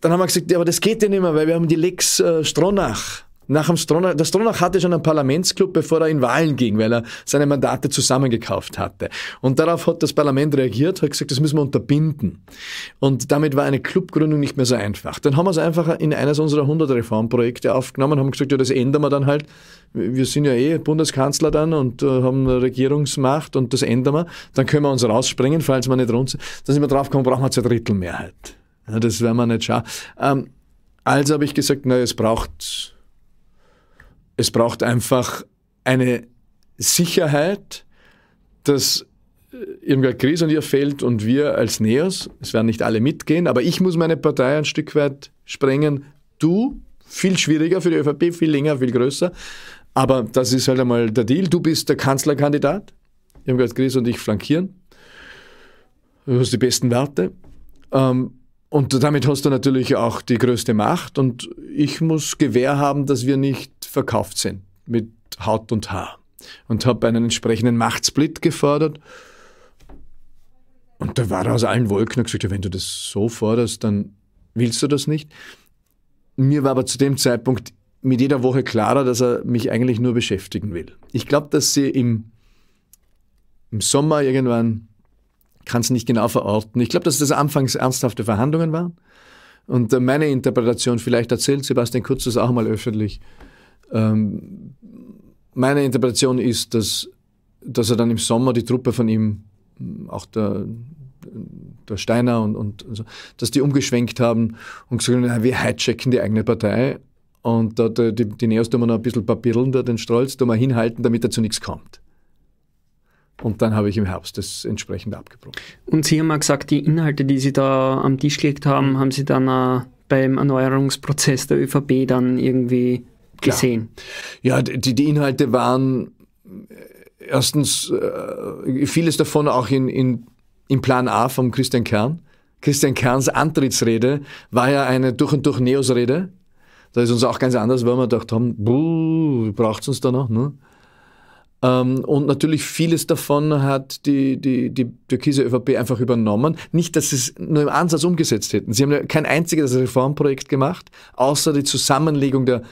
C: dann haben wir gesagt, ja, aber das geht ja nicht mehr, weil wir haben die Lex äh, Stronach nach dem Stronach, der Stronach hatte schon einen Parlamentsclub, bevor er in Wahlen ging, weil er seine Mandate zusammengekauft hatte. Und darauf hat das Parlament reagiert, hat gesagt, das müssen wir unterbinden. Und damit war eine Clubgründung nicht mehr so einfach. Dann haben wir es einfach in eines unserer 100 Reformprojekte aufgenommen, haben gesagt, ja, das ändern wir dann halt. Wir sind ja eh Bundeskanzler dann und äh, haben Regierungsmacht und das ändern wir. Dann können wir uns rausspringen, falls wir nicht runter sind. Dann sind wir draufgekommen, brauchen wir zwei Drittelmehrheit. Ja, das werden wir nicht schauen. Ähm, also habe ich gesagt, na, es braucht es braucht einfach eine Sicherheit, dass äh, Irmgard Gries und ihr fehlt und wir als Neos, es werden nicht alle mitgehen, aber ich muss meine Partei ein Stück weit sprengen. Du, viel schwieriger für die ÖVP, viel länger, viel größer. Aber das ist halt einmal der Deal. Du bist der Kanzlerkandidat. Irmgard Gries und ich flankieren. Du hast die besten Werte. Ähm, und damit hast du natürlich auch die größte Macht und ich muss Gewähr haben, dass wir nicht verkauft sind mit Haut und Haar. Und habe einen entsprechenden Machtsplit gefordert. Und da war er aus allen Wolken und gesagt, ja, wenn du das so forderst, dann willst du das nicht. Mir war aber zu dem Zeitpunkt mit jeder Woche klarer, dass er mich eigentlich nur beschäftigen will. Ich glaube, dass sie im, im Sommer irgendwann kann es nicht genau verorten. Ich glaube, dass das anfangs ernsthafte Verhandlungen waren. Und äh, meine Interpretation, vielleicht erzählt Sebastian Kurz das auch mal öffentlich, ähm, meine Interpretation ist, dass, dass er dann im Sommer die Truppe von ihm, auch der, der Steiner und, und, und so, dass die umgeschwenkt haben und gesagt haben, na, wir hijacken die eigene Partei und da, da, die, die Neos tun wir noch ein bisschen papiereln, da den Strolz tun wir hinhalten, damit er zu nichts kommt. Und dann habe ich im Herbst das entsprechend abgebrochen.
A: Und Sie haben mal gesagt, die Inhalte, die Sie da am Tisch gelegt haben, haben Sie dann auch beim Erneuerungsprozess der ÖVP dann irgendwie gesehen? Klar. Ja, die, die
C: Inhalte waren äh, erstens äh, vieles davon auch in, in, im Plan A von Christian Kern. Christian Kerns Antrittsrede war ja eine durch und durch Neos-Rede. Da ist uns auch ganz anders, weil wir gedacht haben, braucht es uns da noch? Ne? Ähm, und natürlich vieles davon hat die, die, die türkise ÖVP einfach übernommen. Nicht, dass sie es nur im Ansatz umgesetzt hätten. Sie haben ja kein einziges Reformprojekt gemacht, außer die Zusammenlegung der,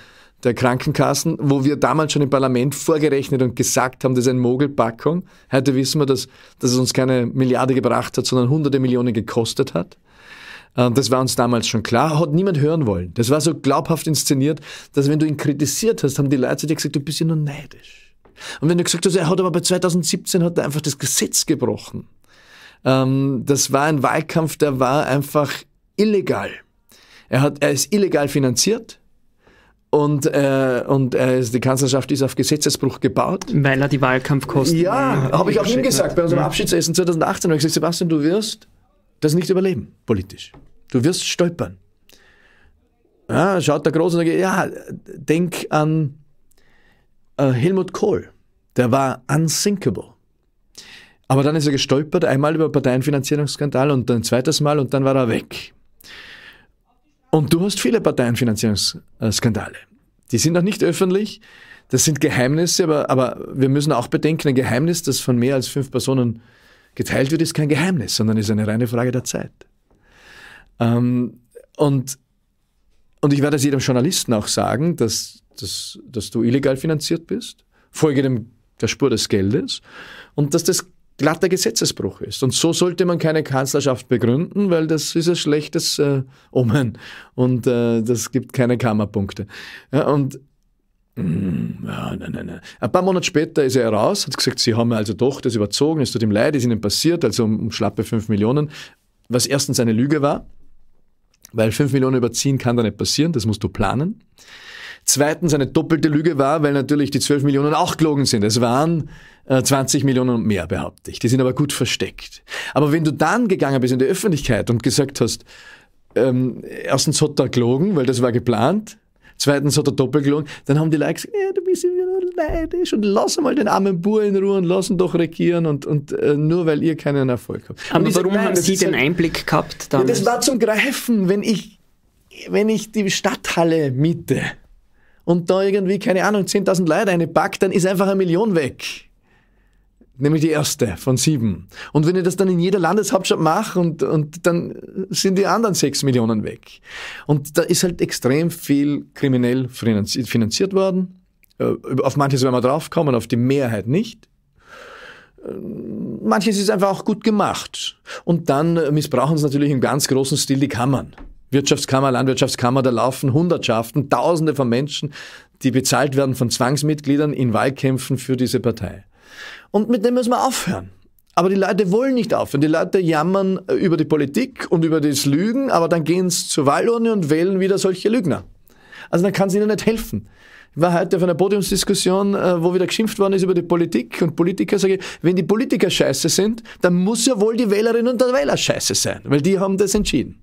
C: der Krankenkassen, wo wir damals schon im Parlament vorgerechnet und gesagt haben, das ist eine Mogelpackung. Heute wissen wir, dass, dass es uns keine Milliarde gebracht hat, sondern hunderte Millionen gekostet hat. Ähm, das war uns damals schon klar, hat niemand hören wollen. Das war so glaubhaft inszeniert, dass wenn du ihn kritisiert hast, haben die Leute zu dir gesagt, du bist ja nur neidisch. Und wenn du gesagt hast, er hat aber bei 2017 hat er einfach das Gesetz gebrochen. Ähm, das war ein Wahlkampf, der war einfach illegal. Er, hat, er ist illegal finanziert und, äh, und äh, die Kanzlerschaft ist auf Gesetzesbruch gebaut. Weil er die Wahlkampfkosten. Ja, äh, habe ich auch ihm gesagt hat. bei unserem mhm. Abschiedsessen 2018. habe ich gesagt, Sebastian, du wirst das nicht überleben, politisch. Du wirst stolpern. Ja, schaut der Große und sagt, ja, denk an äh, Helmut Kohl, der war unsinkable. Aber dann ist er gestolpert, einmal über Parteienfinanzierungsskandal und ein zweites Mal und dann war er weg. Und du hast viele Parteienfinanzierungsskandale. Die sind noch nicht öffentlich, das sind Geheimnisse, aber, aber wir müssen auch bedenken, ein Geheimnis, das von mehr als fünf Personen geteilt wird, ist kein Geheimnis, sondern ist eine reine Frage der Zeit. Ähm, und, und ich werde es jedem Journalisten auch sagen, dass dass, dass du illegal finanziert bist, Folge dem, der Spur des Geldes und dass das glatter Gesetzesbruch ist. Und so sollte man keine Kanzlerschaft begründen, weil das ist ein schlechtes äh, Omen und äh, das gibt keine Karma-Punkte. Ja, und mm, ja, nein, nein, nein. Ein paar Monate später ist er raus, hat gesagt, sie haben also doch das überzogen, es tut ihm leid, ist ihnen passiert, also um, um schlappe 5 Millionen, was erstens eine Lüge war, weil 5 Millionen überziehen kann da nicht passieren, das musst du planen. Zweitens eine doppelte Lüge war, weil natürlich die 12 Millionen auch gelogen sind. Es waren 20 äh, Millionen und mehr, behaupte ich. Die sind aber gut versteckt. Aber wenn du dann gegangen bist in die Öffentlichkeit und gesagt hast, ähm, erstens hat er gelogen, weil das war geplant, zweitens hat er doppelt gelogen, dann haben die Leute gesagt, ja, du bist ja nur neidisch und lass mal den armen Bur in Ruhe und lass ihn doch regieren und, und äh, nur weil ihr keinen Erfolg habt. Aber warum sage, haben Sie den Einblick gehabt Ja, das war zum Greifen, wenn ich, wenn ich die Stadthalle miete und da irgendwie, keine Ahnung, 10.000 Leute eine packt, dann ist einfach eine Million weg. Nämlich die erste von sieben. Und wenn ich das dann in jeder Landeshauptstadt mache und, und dann sind die anderen sechs Millionen weg. Und da ist halt extrem viel kriminell finanziert worden. Äh, auf manches werden wir draufkommen, auf die Mehrheit nicht. Äh, manches ist einfach auch gut gemacht. Und dann äh, missbrauchen sie natürlich im ganz großen Stil die Kammern. Wirtschaftskammer, Landwirtschaftskammer, da laufen Hundertschaften, Tausende von Menschen, die bezahlt werden von Zwangsmitgliedern in Wahlkämpfen für diese Partei. Und mit dem müssen wir aufhören. Aber die Leute wollen nicht aufhören. Die Leute jammern äh, über die Politik und über das Lügen, aber dann gehen sie zur Wahlurne und wählen wieder solche Lügner. Also dann kann es ihnen nicht helfen. Ich war heute auf einer Podiumsdiskussion, äh, wo wieder geschimpft worden ist über die Politik und Politiker. Sage ich, wenn die Politiker scheiße sind, dann muss ja wohl die Wählerinnen und der Wähler scheiße sein, weil die haben das entschieden.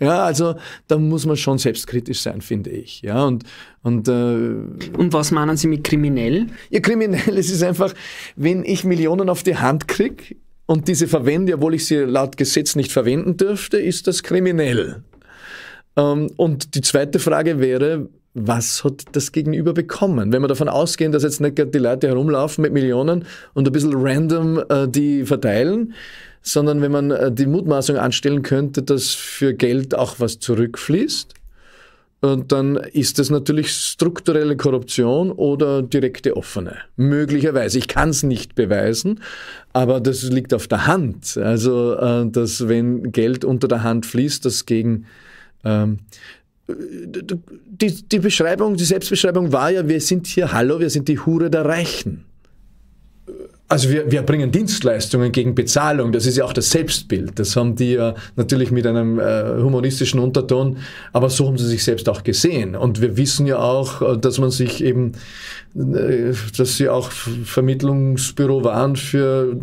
C: Ja, also da muss man schon selbstkritisch sein, finde ich. Ja, und, und, äh, und was meinen Sie mit kriminell? Ja, kriminell, es ist einfach, wenn ich Millionen auf die Hand kriege und diese verwende, obwohl ich sie laut Gesetz nicht verwenden dürfte, ist das kriminell. Ähm, und die zweite Frage wäre, was hat das Gegenüber bekommen? Wenn wir davon ausgehen, dass jetzt nicht die Leute herumlaufen mit Millionen und ein bisschen random äh, die verteilen, sondern wenn man äh, die Mutmaßung anstellen könnte, dass für Geld auch was zurückfließt, und äh, dann ist das natürlich strukturelle Korruption oder direkte offene. Möglicherweise. Ich kann es nicht beweisen, aber das liegt auf der Hand. Also, äh, dass wenn Geld unter der Hand fließt, das gegen ähm, äh, die, die Beschreibung, die Selbstbeschreibung war ja, wir sind hier, hallo, wir sind die Hure der Reichen. Also wir, wir bringen Dienstleistungen gegen Bezahlung, das ist ja auch das Selbstbild. Das haben die ja natürlich mit einem äh, humoristischen Unterton, aber so haben sie sich selbst auch gesehen. Und wir wissen ja auch, äh, dass man sich eben, äh, dass sie auch Vermittlungsbüro waren für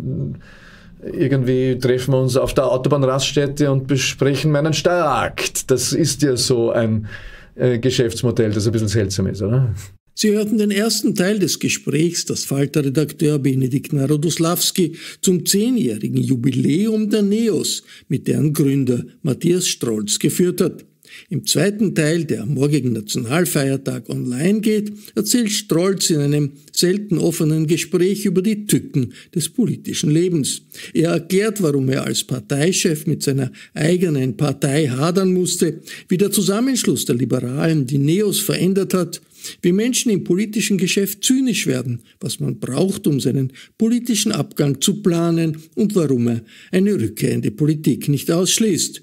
C: irgendwie treffen wir uns auf der Autobahnraststätte und besprechen meinen Steuerakt. Das ist ja so
B: ein äh, Geschäftsmodell, das ein bisschen seltsam ist, oder? Sie hörten den ersten Teil des Gesprächs, das Falter-Redakteur Benedikt Narodoslawski zum zehnjährigen Jubiläum der NEOS mit deren Gründer Matthias Strolz geführt hat. Im zweiten Teil, der am morgigen Nationalfeiertag online geht, erzählt Strolz in einem selten offenen Gespräch über die Tücken des politischen Lebens. Er erklärt, warum er als Parteichef mit seiner eigenen Partei hadern musste, wie der Zusammenschluss der Liberalen die Neos verändert hat, wie Menschen im politischen Geschäft zynisch werden, was man braucht, um seinen politischen Abgang zu planen und warum er eine Rückkehr in die Politik nicht ausschließt.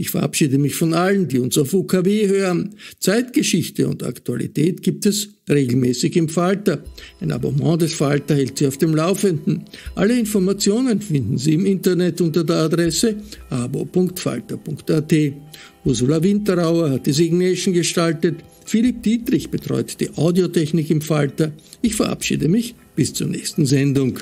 B: Ich verabschiede mich von allen, die uns auf UKW hören. Zeitgeschichte und Aktualität gibt es regelmäßig im Falter. Ein Abonnement des Falter hält Sie auf dem Laufenden. Alle Informationen finden Sie im Internet unter der Adresse abo.falter.at. Ursula Winterauer hat die Signation gestaltet. Philipp Dietrich betreut die Audiotechnik im Falter. Ich verabschiede mich bis zur nächsten Sendung.